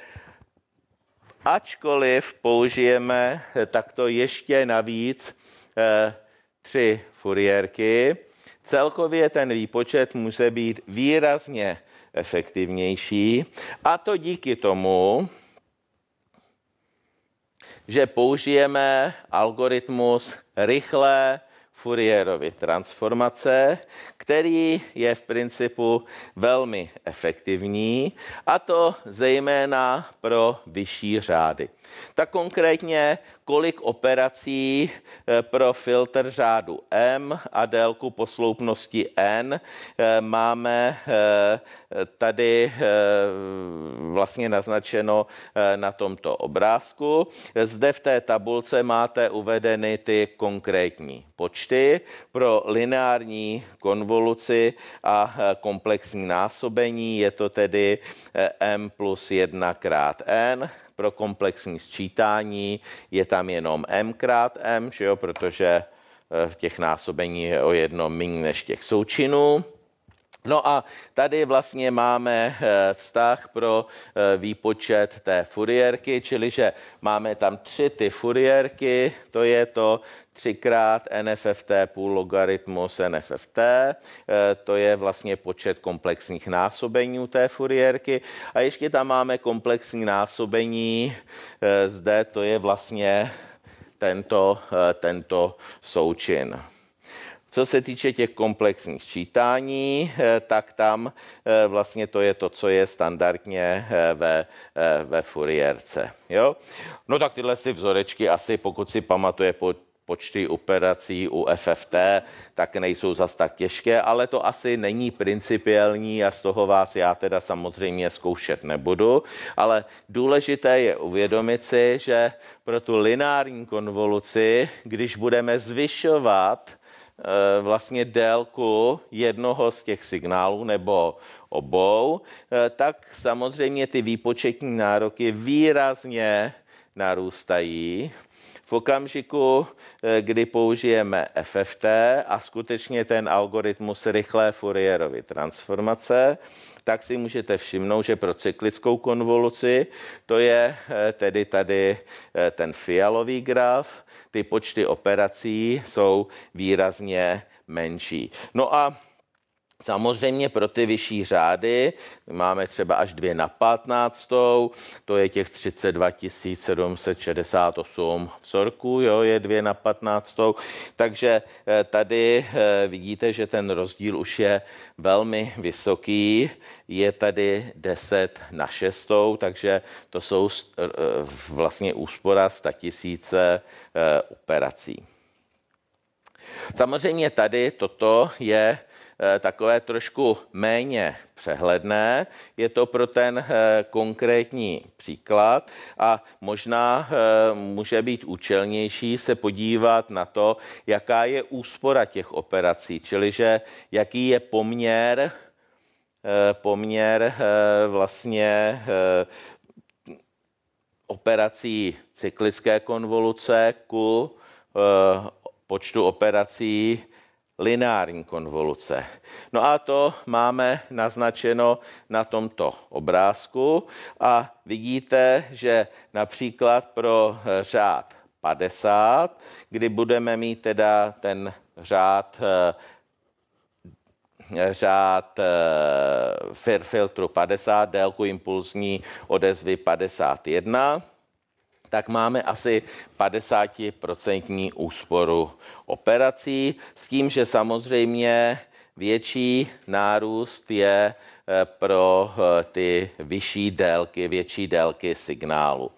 ačkoliv použijeme eh, takto ještě navíc eh, tři furiérky, celkově ten výpočet může být výrazně efektivnější a to díky tomu, že použijeme algoritmus rychlé Fourierovy transformace, který je v principu velmi efektivní, a to zejména pro vyšší řády. Tak konkrétně kolik operací eh, pro filtr řádu M a délku posloupnosti N eh, máme eh, tady vlastně naznačeno na tomto obrázku. Zde v té tabulce máte uvedeny ty konkrétní počty pro lineární konvoluci a komplexní násobení. Je to tedy m plus 1 krát n pro komplexní sčítání je tam jenom m krát m, že jo, protože eh, v těch násobení je o jedno méně než těch součinů. No a tady vlastně máme eh, vztah pro eh, výpočet té furiérky, čili že máme tam tři ty furiérky, to je to třikrát NFFT půl logaritmus NFFT, eh, to je vlastně počet komplexních násobení té furiérky a ještě tam máme komplexní násobení, zde to je vlastně tento, tento součin. Co se týče těch komplexních čítání, eh, tak tam eh, vlastně to je to, co je standardně eh, ve, ve Fourierce. Jo? No tak tyhle si vzorečky asi, pokud si pamatuje po počty operací u FFT, tak nejsou zas tak těžké, ale to asi není principiální a z toho vás já teda samozřejmě zkoušet nebudu, ale důležité je uvědomit si, že pro tu lineární konvoluci, když budeme zvyšovat Eh, vlastně délku jednoho z těch signálů nebo obou, eh, tak samozřejmě ty výpočetní nároky výrazně narůstají. V okamžiku, eh, kdy použijeme FFT a skutečně ten algoritmus rychlé Fourierovy transformace, tak si můžete všimnout, že pro cyklickou konvoluci, to je tedy tady ten fialový graf, ty počty operací jsou výrazně menší. No a Samozřejmě pro ty vyšší řády máme třeba až dvě na 15, to je těch 32 768 vzorků, jo, je dvě na 15. Takže eh, tady eh, vidíte, že ten rozdíl už je velmi vysoký, je tady 10 na 6, takže to jsou eh, vlastně úspora 100 000 operací. Samozřejmě tady toto je Eh, takové trošku méně přehledné. Je to pro ten eh, konkrétní příklad a možná eh, může být účelnější se podívat na to, jaká je úspora těch operací, čili že jaký je poměr poměr vlastně operací cyklické konvoluce ku počtu operací lineární konvoluce. No a to máme naznačeno na tomto obrázku a vidíte, že například pro řád 50, kdy budeme mít teda ten řád eh, řád eh, filtru 50, délku impulzní odezvy 51, tak máme asi 50% úsporu operací s tím, že samozřejmě větší nárůst je eh, pro eh, ty vyšší délky, větší délky signálu.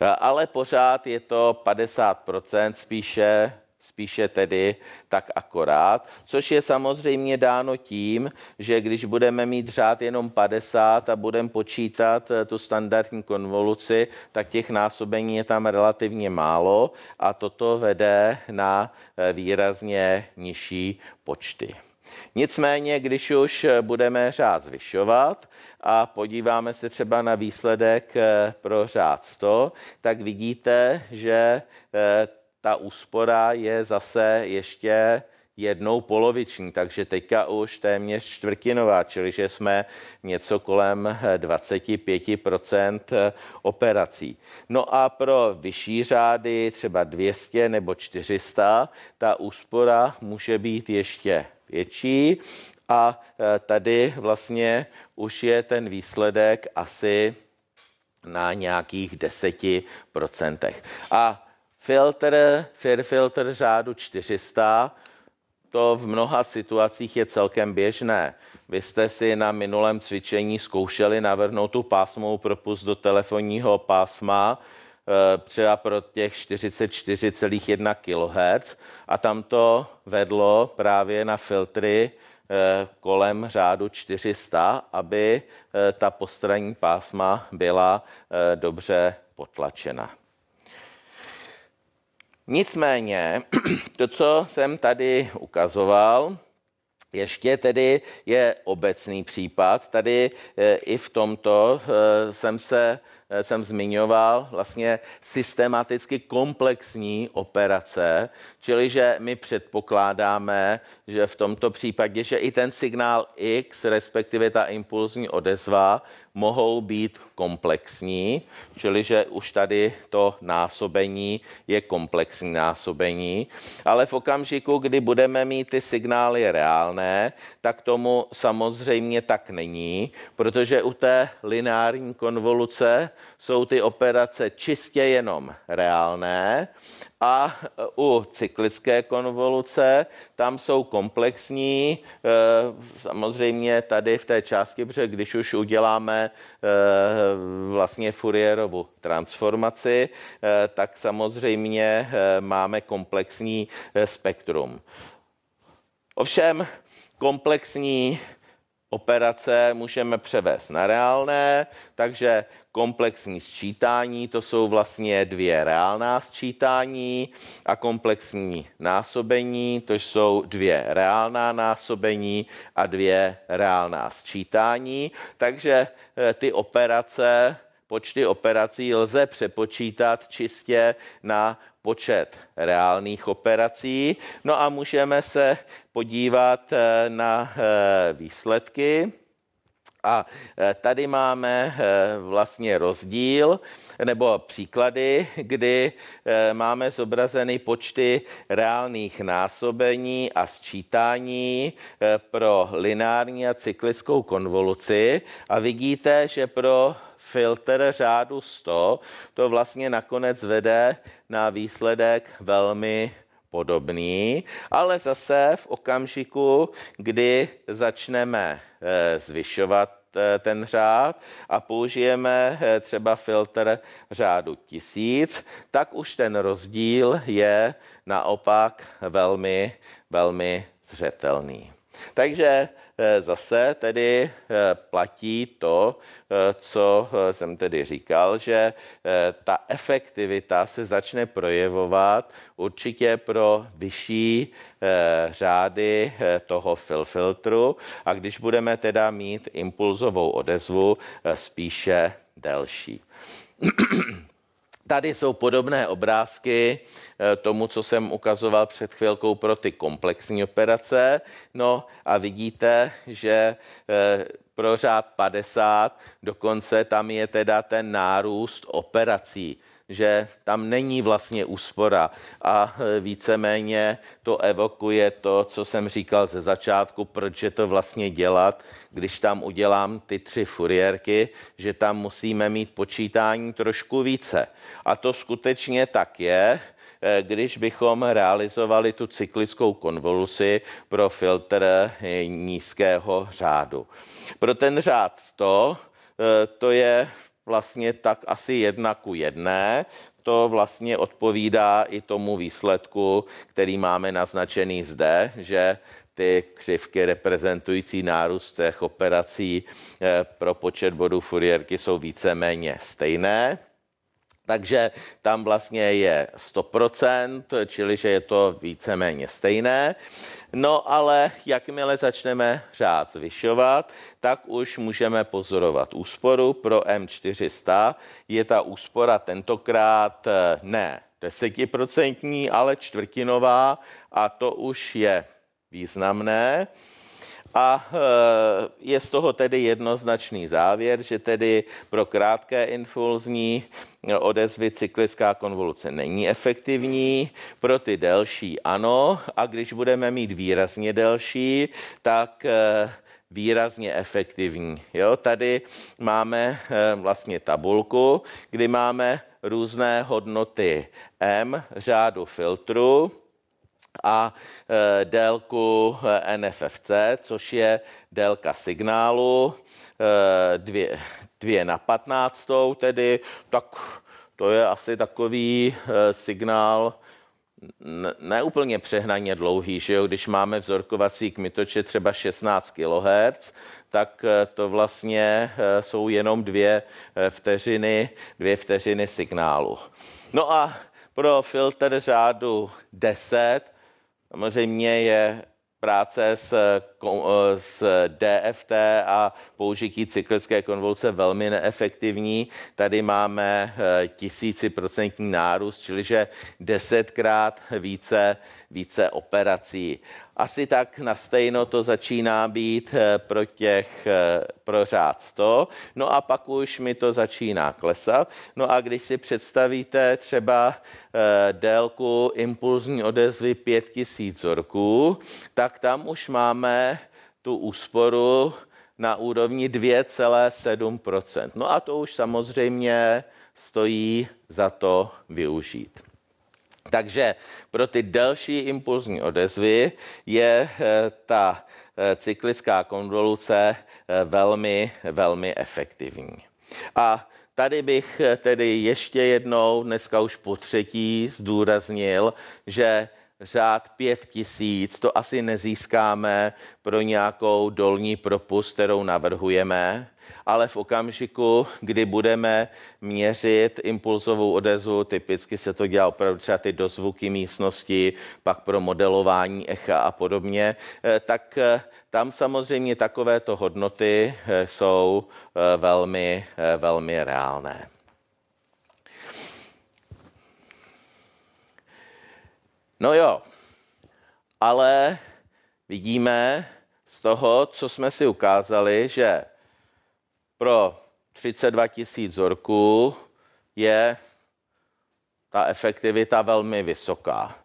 Eh, ale pořád je to 50 spíše spíše tedy tak akorát, což je samozřejmě dáno tím, že když budeme mít řád jenom 50 a budeme počítat eh, tu standardní konvoluci, tak těch násobení je tam relativně málo a toto vede na eh, výrazně nižší počty. Nicméně, když už eh, budeme řád zvyšovat a podíváme se třeba na výsledek pro řád 100, tak vidíte, že ta úspora je zase ještě jednou poloviční, takže teďka už téměř čtvrtinová, čili že jsme něco kolem 25% eh, eh, operací. No a pro vyšší řády, třeba 200 nebo 400, ta úspora může být ještě větší a eh, tady vlastně už je ten výsledek asi na nějakých 10%. A Filtr, filter řádu 400, to v mnoha situacích je celkem běžné. Vy jste si na minulém cvičení zkoušeli navrhnout tu pásmovou propust do telefonního pásma, eh, třeba pro těch 44,1 kHz a tam to vedlo právě na filtry eh, kolem řádu 400, aby eh, ta postranní pásma byla dobře potlačena. Nicméně, [CLEARS THROAT] to, co jsem tady ukazoval, ještě tedy je obecný případ. Tady eh, i v tomto eh, jsem se Eh, jsem zmiňoval, vlastně systematicky komplexní operace, čili že my předpokládáme, že v tomto případě, že i ten signál X, respektive ta impulzní odezva, mohou být komplexní, čili že už tady to násobení je komplexní násobení, ale v okamžiku, kdy budeme mít ty signály reálné, tak tomu samozřejmě tak není, protože u té lineární konvoluce jsou ty operace čistě jenom reálné a u cyklické konvoluce tam jsou komplexní. E, samozřejmě tady v té části, protože když už uděláme e, vlastně Fourierovu transformaci, e, tak samozřejmě máme komplexní spektrum. Ovšem komplexní operace můžeme převést na reálné, takže Komplexní sčítání, to jsou vlastně dvě reálná sčítání a komplexní násobení, to jsou dvě reálná násobení a dvě reálná sčítání. Takže eh, ty operace, počty operací lze přepočítat čistě na počet reálných operací. No a můžeme se podívat eh, na eh, výsledky. A e, tady máme e, vlastně rozdíl nebo příklady, kdy e, máme zobrazeny počty reálných násobení a sčítání pro lineární a cyklickou konvoluci a vidíte, že pro filtr řádu 100 to vlastně nakonec vede na výsledek velmi podobný, ale zase v okamžiku, kdy začneme zvyšovat Eh, ten řád a použijeme eh, třeba filtr řádu tisíc, tak už ten rozdíl je naopak velmi, velmi zřetelný. Takže Eh, zase tedy eh, platí to, eh, co jsem tedy říkal, že ta efektivita se začne projevovat určitě pro vyšší řády toho fill filtru a když budeme teda mít impulzovou odezvu spíše delší. [CLEARS THROAT] Tady jsou podobné obrázky eh, tomu, co jsem ukazoval před chvilkou pro ty komplexní operace. No a vidíte, že eh, pro řád 50, dokonce tam je teda ten nárůst operací, že tam není vlastně úspora a e, víceméně to evokuje to, co jsem říkal ze začátku, proč je to vlastně dělat, když tam udělám ty tři furiérky, že tam musíme mít počítání trošku více. A to skutečně tak je, Eh, když bychom realizovali tu cyklickou konvoluci pro filtr eh, nízkého řádu. Pro ten řád 100 eh, to je vlastně tak asi jedna ku jedné, to vlastně odpovídá i tomu výsledku, který máme naznačený zde, že ty křivky reprezentující nárůst těch operací pro počet bodů Fourierky jsou víceméně stejné. Takže tam vlastně je 100%, čili že je to víceméně stejné. No ale jakmile začneme řád zvyšovat, tak už můžeme pozorovat úsporu. Pro M400 je ta úspora tentokrát eh, ne desetiprocentní, ale čtvrtinová a to už je významné. A e, je z toho tedy jednoznačný závěr, že tedy pro krátké infulzní e, odezvy cyklická konvoluce není efektivní, pro ty delší ano, a když budeme mít výrazně delší, tak e, výrazně efektivní. Jo, tady máme vlastně tabulku, kdy máme různé hodnoty M řádu filtru, a eh, délku eh, NFFC, což je délka signálu, eh, dvě, na patnáctou, tedy tak to je asi takový signál, neúplně přehnaně dlouhý, že jo? když máme vzorkovací kmitoče třeba 16 kHz, tak to vlastně jsou jenom dvě vteřiny, dvě vteřiny signálu. No a pro filtr řádu 10 Samozřejmě je práce s z eh, DFT a použití cyklické konvulce velmi neefektivní. Tady máme eh, tisíciprocentní nárůst, čiliže desetkrát více, více operací. Asi tak na stejno to začíná být eh, pro těch pro řád 100, no a pak už mi to začíná klesat. No a když si představíte třeba délku impulzní odezvy 5000 vzorků, tak tam už máme tu úsporu na úrovni 2,7 No a to už samozřejmě stojí za to využít. Takže pro ty delší impulzní odezvy je eh, ta eh, cyklická konvoluce eh, velmi, velmi efektivní. A tady bych tedy ještě jednou, dneska už po třetí, zdůraznil, že řád pět tisíc, to asi nezískáme pro nějakou dolní propust, kterou navrhujeme, ale v okamžiku, kdy budeme měřit impulzovou odezvu, typicky se to dělá opravdu třeba ty dozvuky místnosti, pak pro modelování echa a podobně, eh, tak eh, tam samozřejmě takovéto hodnoty eh, jsou velmi, velmi reálné. No jo, ale vidíme z toho, co jsme si ukázali, že pro 32 000 vzorků je ta efektivita velmi vysoká.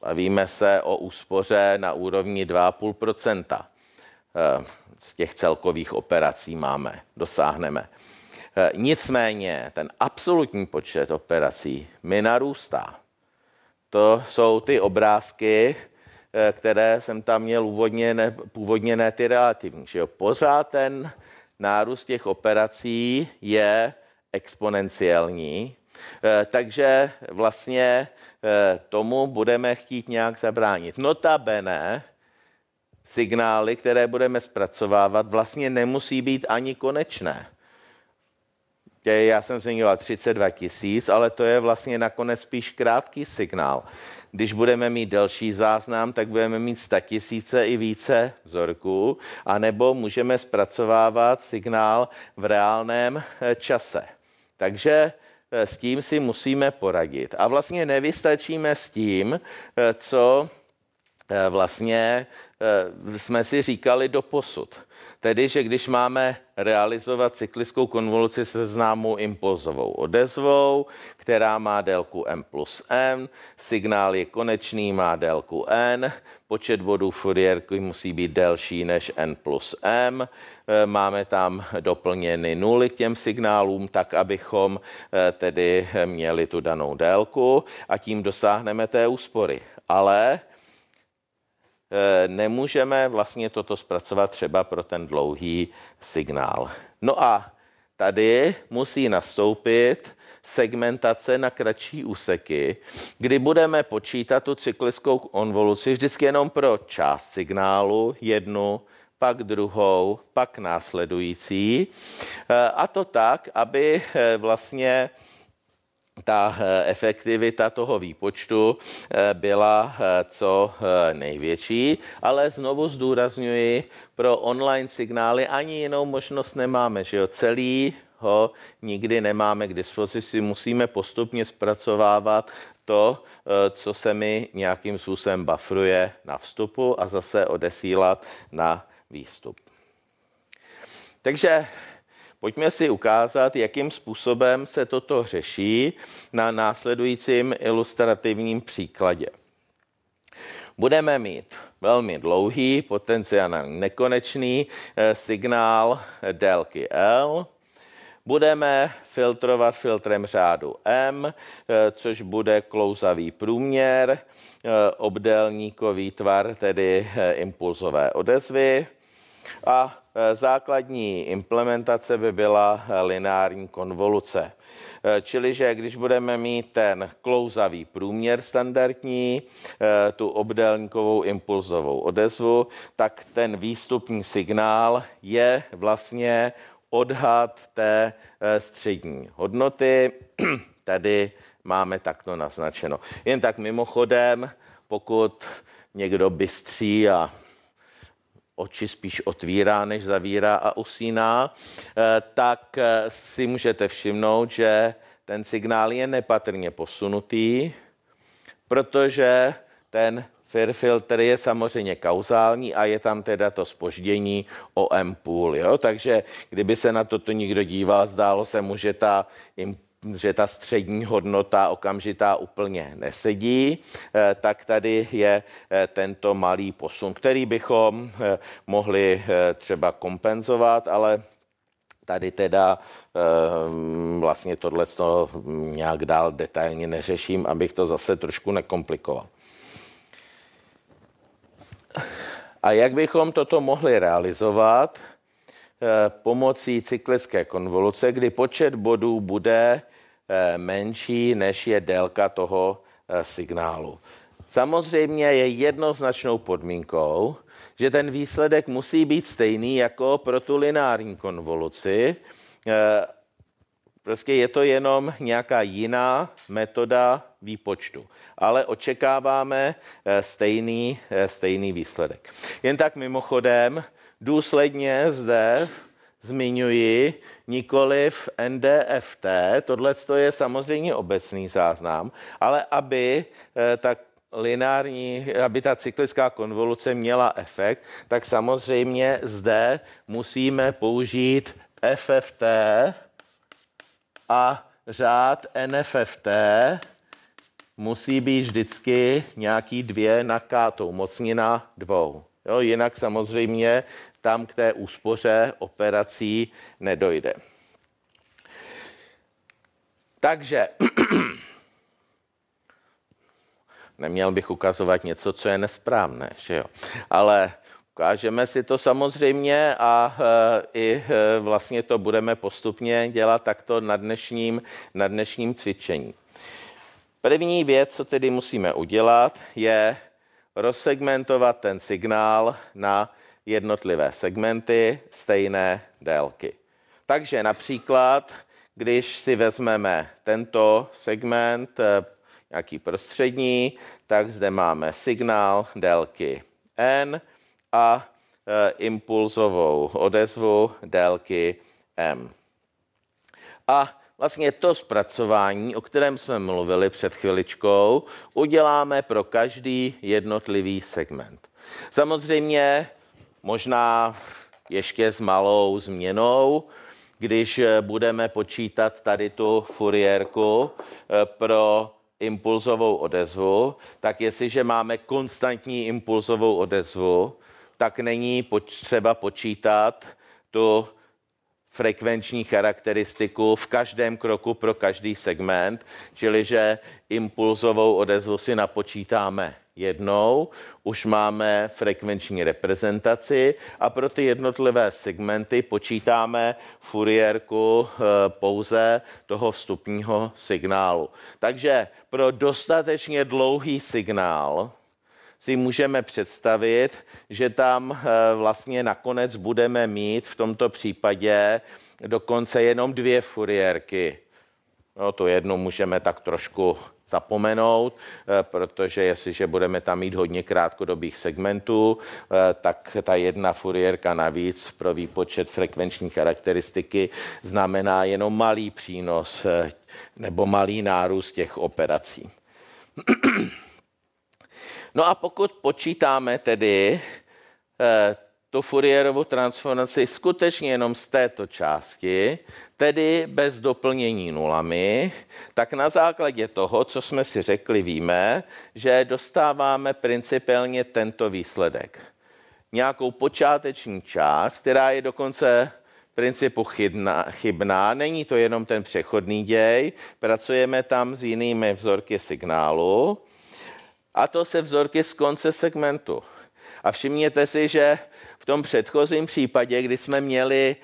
Bavíme se o úspoře na úrovni 2,5 eh, z těch celkových operací máme, dosáhneme. Eh, nicméně ten absolutní počet operací mi narůstá. To jsou ty obrázky, eh, které jsem tam měl úvodně, ne, původně ne ty relativní. Že jo? Pořád ten nárůst těch operací je exponenciální, eh, takže vlastně eh, tomu budeme chtít nějak zabránit. Notabene signály, které budeme zpracovávat, vlastně nemusí být ani konečné. Prostě já jsem zmiňoval 32 tisíc, ale to je vlastně nakonec spíš krátký signál. Když budeme mít delší záznam, tak budeme mít 100 tisíce i více vzorků, anebo můžeme zpracovávat signál v reálném eh, čase. Takže eh, s tím si musíme poradit. A vlastně nevystačíme s tím, eh, co vlastně jsme si říkali do posud. Tedy, že když máme realizovat cyklickou konvoluci se známou impulzovou odezvou, která má délku m plus n, signál je konečný, má délku n, počet bodů Fourierky musí být delší než n plus m, eh, máme tam doplněny nuly k těm signálům, tak abychom eh, tedy měli tu danou délku a tím dosáhneme té úspory. Ale Eh, nemůžeme vlastně toto zpracovat třeba pro ten dlouhý signál. No a tady musí nastoupit segmentace na kratší úseky, kdy budeme počítat tu cyklickou konvoluci vždycky jenom pro část signálu, jednu, pak druhou, pak následující. Eh, a to tak, aby eh, vlastně ta eh, efektivita toho výpočtu eh, byla eh, co největší, ale znovu zdůrazňuji, pro online signály ani jinou možnost nemáme, že jo, celý ho nikdy nemáme k dispozici, musíme postupně zpracovávat to, co se mi nějakým způsobem bafruje na vstupu a zase odesílat na výstup. Takže Pojďme si ukázat, jakým způsobem se toto řeší na následujícím ilustrativním příkladě. Budeme mít velmi dlouhý, potenciálně nekonečný eh, signál délky L. Budeme filtrovat filtrem řádu M, eh, což bude klouzavý průměr, eh, obdélníkový tvar, tedy impulzové odezvy. A e, základní implementace by byla e, lineární konvoluce. E, čili, že když budeme mít ten klouzavý průměr standardní, tu obdélníkovou impulzovou odezvu, tak ten výstupní signál je vlastně odhad té střední hodnoty. [CLEARS THROAT] Tady máme takto naznačeno. Jen tak mimochodem, pokud někdo bystří a oči spíš otvírá, než zavírá a usíná, eh, tak eh, si můžete všimnout, že ten signál je nepatrně posunutý, protože ten FIR filter je samozřejmě kauzální a je tam teda to spoždění o M půl. Jo? Takže kdyby se na toto někdo díval, zdálo se mu, že ta že ta střední hodnota okamžitá úplně nesedí, eh, tak tady je eh, tento malý posun, který bychom eh, mohli třeba kompenzovat, ale tady teda vlastně tohle nějak dál detailně neřeším, abych to zase trošku nekomplikoval. A jak bychom toto mohli realizovat? Pomocí cyklické konvoluce, kdy počet bodů bude Eh, menší, než je délka toho eh, signálu. Samozřejmě je jednoznačnou podmínkou, že ten výsledek musí být stejný jako pro tu lineární konvoluci. Eh, prostě je to jenom nějaká jiná metoda výpočtu, ale očekáváme stejný, stejný výsledek. Jen tak mimochodem, důsledně zde zmiňuji, nikoliv NDFT. Tohle je samozřejmě obecný záznam, ale aby eh, tak lineární, aby ta cyklická konvoluce měla efekt, tak samozřejmě zde musíme použít FFT a řád NFFT musí být vždycky nějaký dvě na k, tou mocnina dvou. Jo, jinak samozřejmě tam k té úspoře operací nedojde. Takže [CLEARS THROAT] neměl bych ukazovat něco, co je nesprávné, že jo. Ale ukážeme si to samozřejmě a e, i e, vlastně to budeme postupně dělat takto na dnešním, na dnešním cvičení. První věc, co tedy musíme udělat, je rozsegmentovat ten signál na jednotlivé segmenty stejné délky. Takže například, když si vezmeme tento segment, eh, nějaký prostřední, tak zde máme signál délky n a e, impulzovou odezvu délky m. A vlastně to zpracování, o kterém jsme mluvili před chviličkou, uděláme pro každý jednotlivý segment. Samozřejmě Možná ještě s malou změnou, když eh, budeme počítat tady tu furiérku eh, pro impulzovou odezvu, tak jestliže máme konstantní impulzovou odezvu, tak není potřeba počítat tu frekvenční charakteristiku v každém kroku pro každý segment, čili že impulzovou odezvu si napočítáme jednou, už máme frekvenční reprezentaci a pro ty jednotlivé segmenty počítáme furiérku eh, pouze toho vstupního signálu. Takže pro dostatečně dlouhý signál si můžeme představit, že tam eh, vlastně nakonec budeme mít v tomto případě dokonce jenom dvě furiérky. No, tu jednu můžeme tak trošku zapomenout, eh, protože jestliže budeme tam mít hodně krátkodobých segmentů, eh, tak ta jedna furierka navíc pro výpočet frekvenční charakteristiky znamená jenom malý přínos eh, nebo malý nárůst těch operací. [CLEARS THROAT] No a pokud počítáme tedy tu Fourierovu transformaci skutečně jenom z této části, tedy bez doplnění nulami, tak na základě toho, co jsme si řekli, víme, že dostáváme principiálně tento výsledek. Nějakou počáteční část, která je dokonce principu chybná, chybná. Není to jenom ten přechodný děj, pracujeme tam s jinými vzorky signálu a to se vzorky z konce segmentu. A všimněte si, že v tom předchozím případě, kdy jsme měli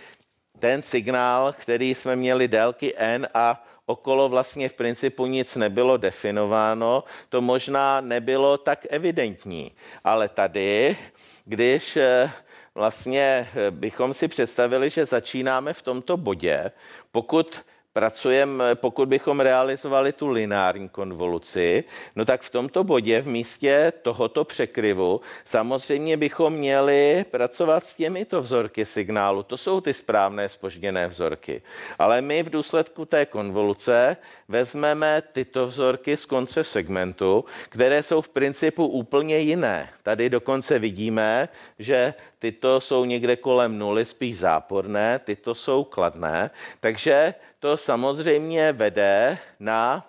ten signál, který jsme měli délky n a okolo vlastně v principu nic nebylo definováno, to možná nebylo tak evidentní. Ale tady, když eh, vlastně eh, bychom si představili, že začínáme v tomto bodě, pokud pracujeme, pokud bychom realizovali tu lineární konvoluci, no tak v tomto bodě v místě tohoto překryvu samozřejmě bychom měli pracovat s těmito vzorky signálu. To jsou ty správné spožděné vzorky. Ale my v důsledku té konvoluce vezmeme tyto vzorky z konce segmentu, které jsou v principu úplně jiné. Tady dokonce vidíme, že tyto jsou někde kolem nuly, spíš záporné, tyto jsou kladné. Takže to samozřejmě vede na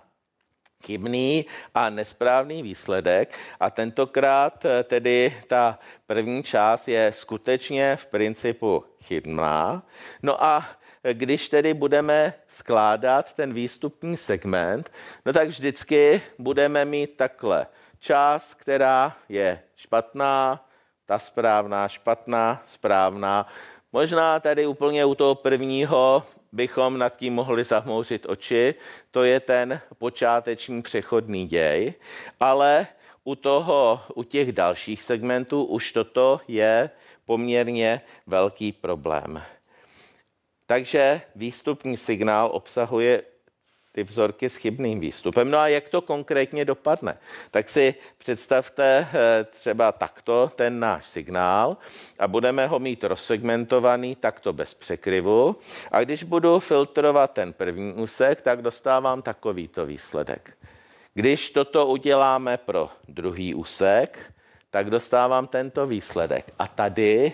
chybný a nesprávný výsledek. A tentokrát eh, tedy ta první část je skutečně v principu chybná. No a eh, když tedy budeme skládat ten výstupní segment, no tak vždycky budeme mít takhle část, která je špatná, ta správná, špatná, správná. Možná tady úplně u toho prvního bychom nad tím mohli zamouřit oči, to je ten počáteční přechodný děj, ale u, toho, u těch dalších segmentů už toto je poměrně velký problém. Takže výstupní signál obsahuje ty vzorky s chybným výstupem. No a jak to konkrétně dopadne? Tak si představte eh, třeba takto ten náš signál a budeme ho mít rozsegmentovaný takto bez překryvu. A když budu filtrovat ten první úsek, tak dostávám takovýto výsledek. Když toto uděláme pro druhý úsek, tak dostávám tento výsledek. A tady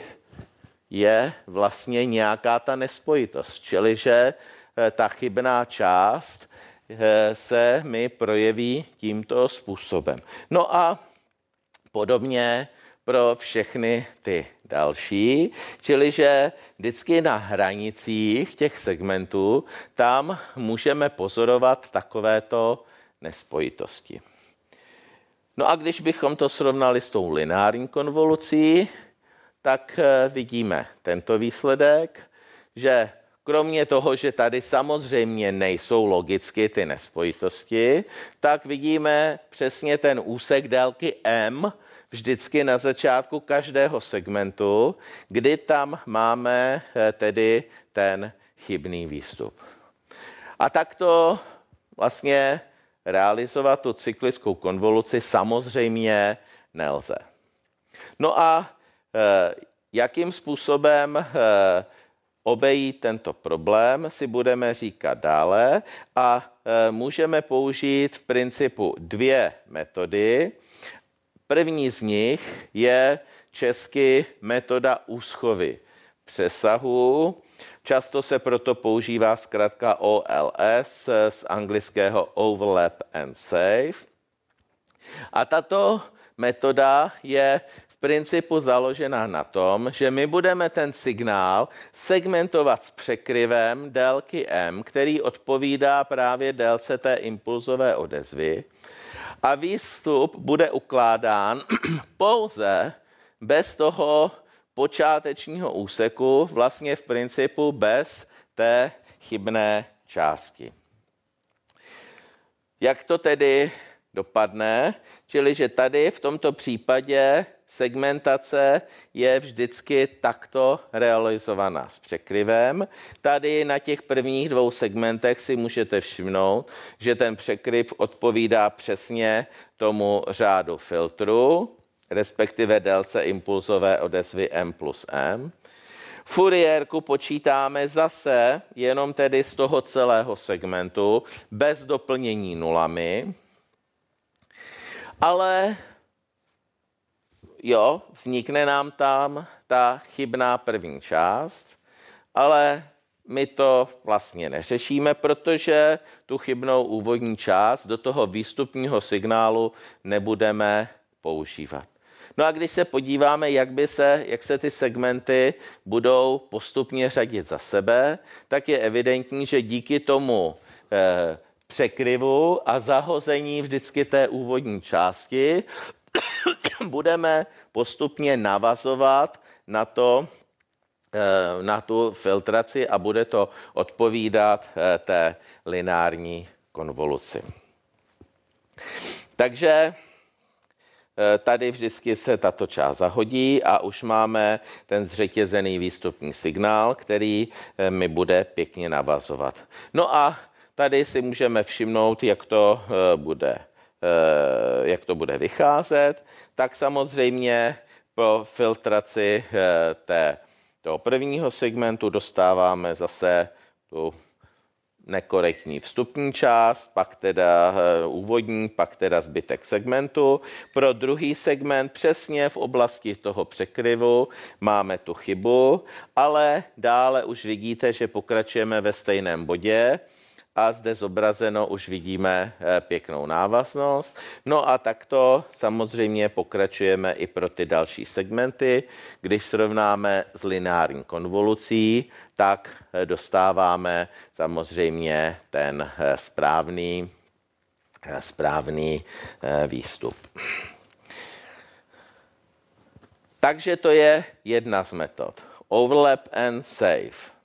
je vlastně nějaká ta nespojitost, čili že Eh, ta chybná část eh, se mi projeví tímto způsobem. No a podobně pro všechny ty další, čili že vždycky na hranicích těch segmentů tam můžeme pozorovat takovéto nespojitosti. No a když bychom to srovnali s tou lineární konvolucí, tak eh, vidíme tento výsledek, že kromě toho, že tady samozřejmě nejsou logicky ty nespojitosti, tak vidíme přesně ten úsek délky M vždycky na začátku každého segmentu, kdy tam máme eh, tedy ten chybný výstup. A takto vlastně realizovat tu cyklickou konvoluci samozřejmě nelze. No a eh, jakým způsobem eh, obejít tento problém, si budeme říkat dále a e, můžeme použít v principu dvě metody. První z nich je česky metoda úschovy přesahu. Často se proto používá zkrátka OLS e, z anglického Overlap and Save. A tato metoda je principu založena na tom, že my budeme ten signál segmentovat s překryvem délky M, který odpovídá právě délce té impulzové odezvy a výstup bude ukládán [CLEARS THROAT] pouze bez toho počátečního úseku, vlastně v principu bez té chybné části. Jak to tedy dopadne? Čili, že tady v tomto případě segmentace je vždycky takto realizovaná s překryvem. Tady na těch prvních dvou segmentech si můžete všimnout, že ten překryv odpovídá přesně tomu řádu filtru, respektive délce impulzové odezvy M plus M. Fourierku počítáme zase jenom tedy z toho celého segmentu, bez doplnění nulami. Ale jo, vznikne nám tam ta chybná první část, ale my to vlastně neřešíme, protože tu chybnou úvodní část do toho výstupního signálu nebudeme používat. No a když se podíváme, jak, by se, jak se ty segmenty budou postupně řadit za sebe, tak je evidentní, že díky tomu eh, překryvu a zahození vždycky té úvodní části [COUGHS] budeme postupně navazovat na to, eh, na tu filtraci a bude to odpovídat eh, té lineární konvoluci. Takže eh, tady vždycky se tato část zahodí a už máme ten zřetězený výstupní signál, který mi bude pěkně navazovat. No a tady si můžeme všimnout, jak to bude Eh, jak to bude vycházet, tak samozřejmě po filtraci eh, té, toho prvního segmentu dostáváme zase tu nekorektní vstupní část, pak teda eh, úvodní, pak teda zbytek segmentu. Pro druhý segment přesně v oblasti toho překryvu máme tu chybu, ale dále už vidíte, že pokračujeme ve stejném bodě a zde zobrazeno už vidíme eh, pěknou návaznost. No a takto samozřejmě pokračujeme i pro ty další segmenty. Když srovnáme s lineární konvolucí, tak eh, dostáváme samozřejmě ten eh, správný, správný výstup. Takže to je jedna z metod. Overlap and save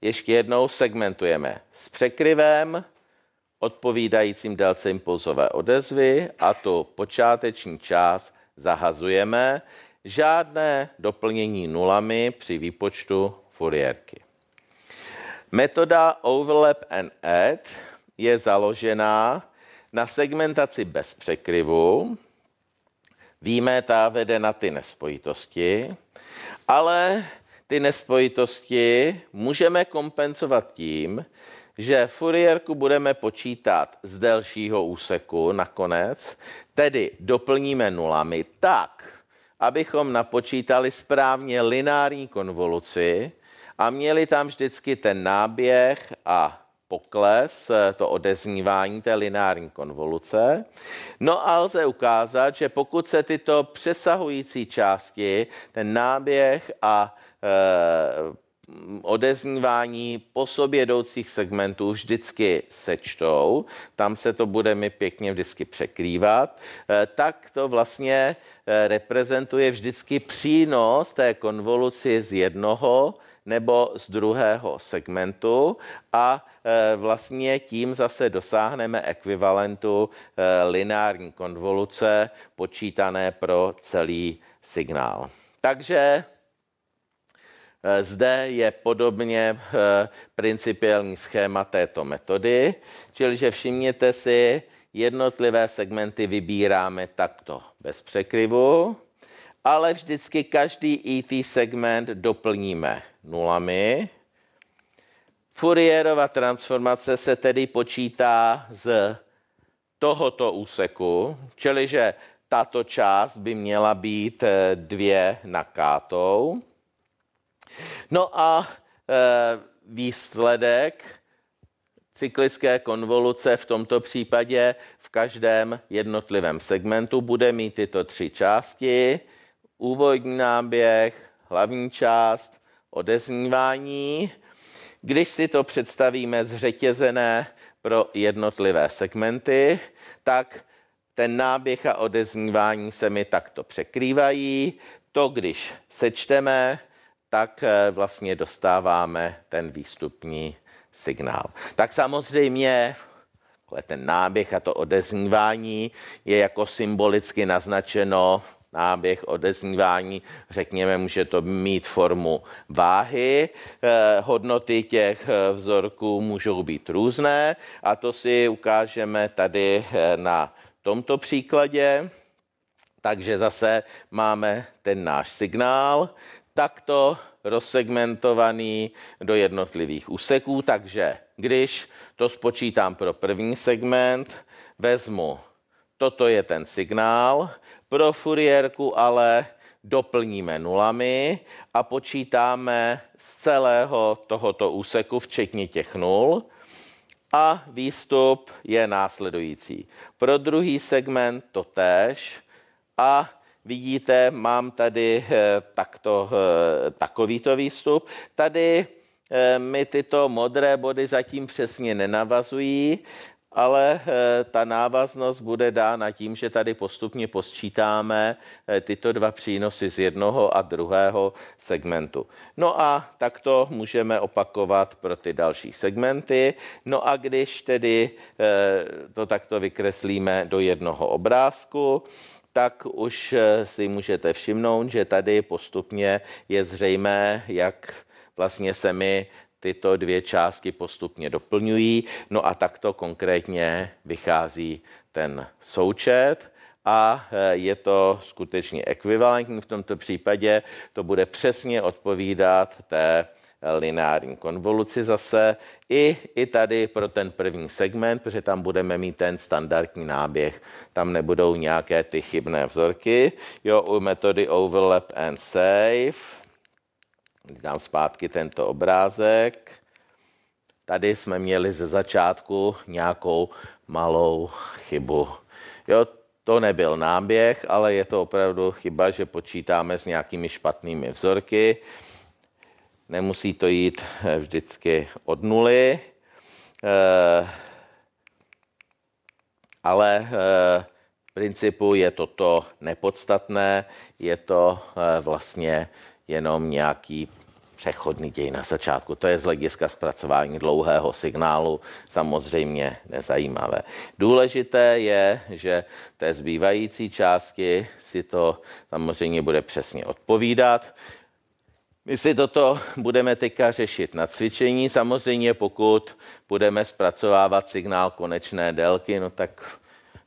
ještě jednou segmentujeme s překryvem, odpovídajícím délce impulzové odezvy a tu počáteční část zahazujeme. Žádné doplnění nulami při výpočtu Fourierky. Metoda Overlap and Add je založená na segmentaci bez překryvu. Víme, ta vede na ty nespojitosti, ale ty nespojitosti můžeme kompenzovat tím, že Fourierku budeme počítat z delšího úseku nakonec, tedy doplníme nulami tak, abychom napočítali správně lineární konvoluci a měli tam vždycky ten náběh a pokles, to odeznívání té lineární konvoluce. No a lze ukázat, že pokud se tyto přesahující části, ten náběh a Eh, odeznívání po sobě jdoucích segmentů vždycky sečtou, tam se to bude mi pěkně vždycky překrývat, eh, tak to vlastně eh, reprezentuje vždycky přínos té konvoluci z jednoho nebo z druhého segmentu a vlastně tím zase dosáhneme ekvivalentu lineární konvoluce počítané pro celý signál. Takže Eh, zde je podobně eh, principiální schéma této metody, čili že všimněte si, jednotlivé segmenty vybíráme takto bez překryvu, ale vždycky každý IT e segment doplníme nulami. Fourierova transformace se tedy počítá z tohoto úseku, čili že tato část by měla být eh, dvě nakátou. kátou No a e, výsledek cyklické konvoluce v tomto případě v každém jednotlivém segmentu bude mít tyto tři části. Úvodní náběh, hlavní část, odeznívání. Když si to představíme zřetězené pro jednotlivé segmenty, tak ten náběh a odeznívání se mi takto překrývají. To, když sečteme, tak eh, vlastně dostáváme ten výstupní signál. Tak samozřejmě ten náběh a to odeznívání je jako symbolicky naznačeno náběh odeznívání, řekněme, může to mít formu váhy. Eh, hodnoty těch eh, vzorků můžou být různé a to si ukážeme tady na tomto příkladě. Takže zase máme ten náš signál, takto rozsegmentovaný do jednotlivých úseků. Takže když to spočítám pro první segment, vezmu, toto je ten signál, pro furiérku ale doplníme nulami a počítáme z celého tohoto úseku, včetně těch nul. A výstup je následující. Pro druhý segment to tež a Vidíte, mám tady eh, takto, eh, takovýto výstup. Tady eh, mi tyto modré body zatím přesně nenavazují, ale ta návaznost bude dána tím, že tady postupně posčítáme tyto dva přínosy z jednoho a druhého segmentu. No a takto můžeme opakovat pro ty další segmenty. No a když tedy to takto vykreslíme do jednoho obrázku, tak už eh, si můžete všimnout, že tady postupně je zřejmé, jak vlastně se mi tyto dvě části postupně doplňují. No a takto konkrétně vychází ten součet a eh, je to skutečně ekvivalentní. V tomto případě to bude přesně odpovídat té lineární konvoluci zase. I, I tady pro ten první segment, protože tam budeme mít ten standardní náběh, tam nebudou nějaké ty chybné vzorky. Jo, u metody overlap and save, dám zpátky tento obrázek, tady jsme měli ze začátku nějakou malou chybu. Jo, to nebyl náběh, ale je to opravdu chyba, že počítáme s nějakými špatnými vzorky. Nemusí to jít eh, vždycky od nuly, eh, ale eh, v principu je toto nepodstatné, je to vlastně jenom nějaký přechodný děj na začátku. To je z hlediska zpracování dlouhého signálu samozřejmě nezajímavé. Důležité je, že té zbývající části si to samozřejmě bude přesně odpovídat. My si toto budeme teďka řešit na cvičení. Samozřejmě pokud budeme zpracovávat signál konečné délky, no tak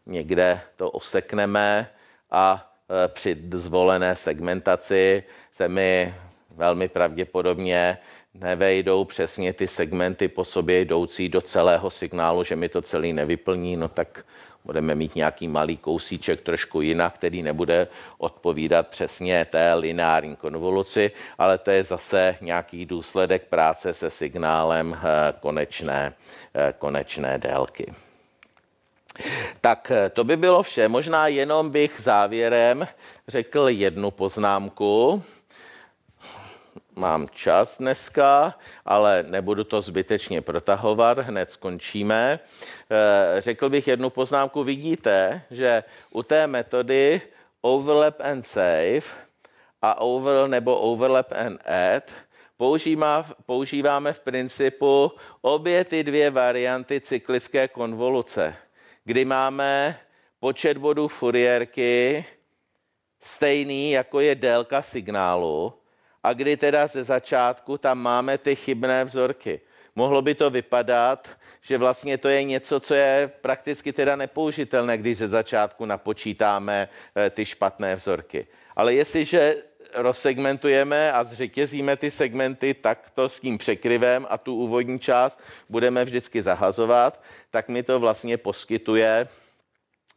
někde to osekneme a e, při zvolené segmentaci se mi velmi pravděpodobně nevejdou přesně ty segmenty po sobě jdoucí do celého signálu, že mi to celý nevyplní, no tak budeme mít nějaký malý kousíček trošku jinak, který nebude odpovídat přesně té lineární konvoluci, ale to je zase nějaký důsledek práce se signálem eh, konečné, eh, konečné délky. Tak eh, to by bylo vše. Možná jenom bych závěrem řekl jednu poznámku mám čas dneska, ale nebudu to zbytečně protahovat, hned skončíme. Eh, řekl bych jednu poznámku, vidíte, že u té metody overlap and save a over nebo overlap and add používá, používáme v principu obě ty dvě varianty cyklické konvoluce, kdy máme počet bodů Fourierky stejný, jako je délka signálu, a kdy teda ze začátku tam máme ty chybné vzorky. Mohlo by to vypadat, že vlastně to je něco, co je prakticky teda nepoužitelné, když ze začátku napočítáme eh, ty špatné vzorky. Ale jestliže rozsegmentujeme a zřetězíme ty segmenty takto s tím překryvem a tu úvodní část budeme vždycky zahazovat, tak mi to vlastně poskytuje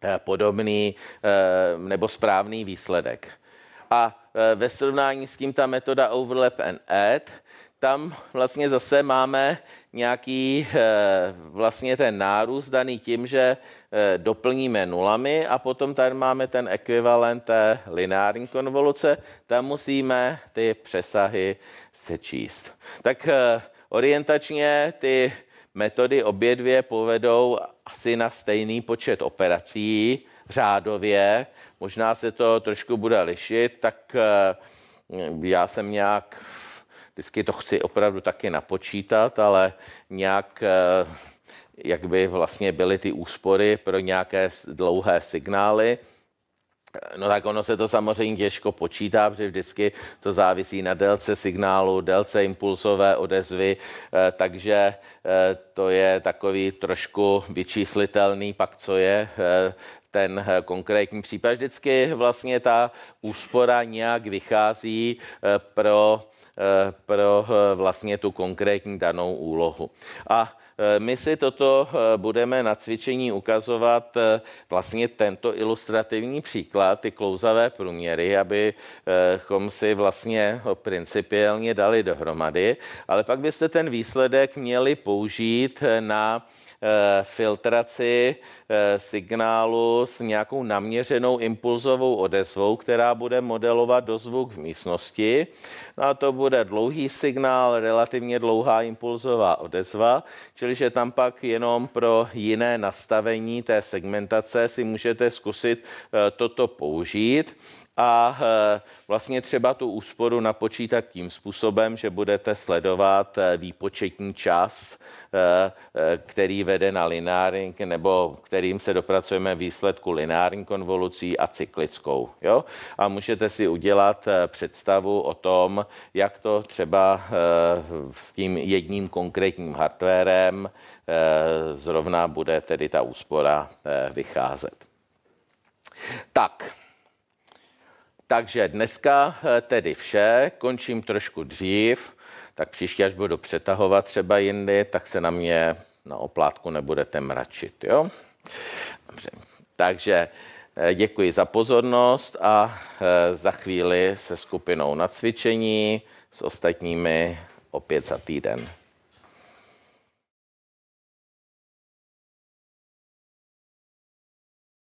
eh, podobný eh, nebo správný výsledek. A e, ve srovnání s tím ta metoda overlap and add, tam vlastně zase máme nějaký e, vlastně ten nárůst daný tím, že e, doplníme nulami a potom tady máme ten ekvivalent té lineární konvoluce, tam musíme ty přesahy sečíst. Tak orientačně ty metody obě dvě povedou asi na stejný počet operací řádově, Možná se to trošku bude lišit, tak eh, já jsem nějak, vždycky to chci opravdu taky napočítat, ale nějak eh, jak by vlastně byly ty úspory pro nějaké dlouhé signály. Eh, no tak ono se to samozřejmě těžko počítá, protože vždycky to závisí na délce signálu, délce impulsové odezvy, takže to je takový trošku vyčíslitelný pak, co je ten eh, konkrétní případ. Vždycky vlastně ta úspora nějak vychází eh, pro, eh, pro vlastně tu konkrétní danou úlohu. A my si toto budeme na cvičení ukazovat vlastně tento ilustrativní příklad, ty klouzavé průměry, abychom si vlastně principiálně dali dohromady, ale pak byste ten výsledek měli použít na Eh, filtraci eh, signálu s nějakou naměřenou impulzovou odezvou, která bude modelovat dozvuk v místnosti. No a to bude dlouhý signál, relativně dlouhá impulzová odezva, čili že tam pak jenom pro jiné nastavení té segmentace si můžete zkusit eh, toto použít a e, vlastně třeba tu úsporu napočítat tím způsobem, že budete sledovat e, výpočetní čas, e, který vede na lineární, nebo kterým se dopracujeme výsledku lineární konvolucí a cyklickou. Jo? A můžete si udělat představu o tom, jak to třeba s tím jedním konkrétním hardwarem zrovna bude tedy ta úspora vycházet. Tak, takže dneska eh, tedy vše, končím trošku dřív, tak příště, až budu přetahovat třeba jindy, tak se na mě na oplátku nebudete mračit, jo? Dobře. Takže eh, děkuji za pozornost a eh, za chvíli se skupinou na cvičení s ostatními opět za týden.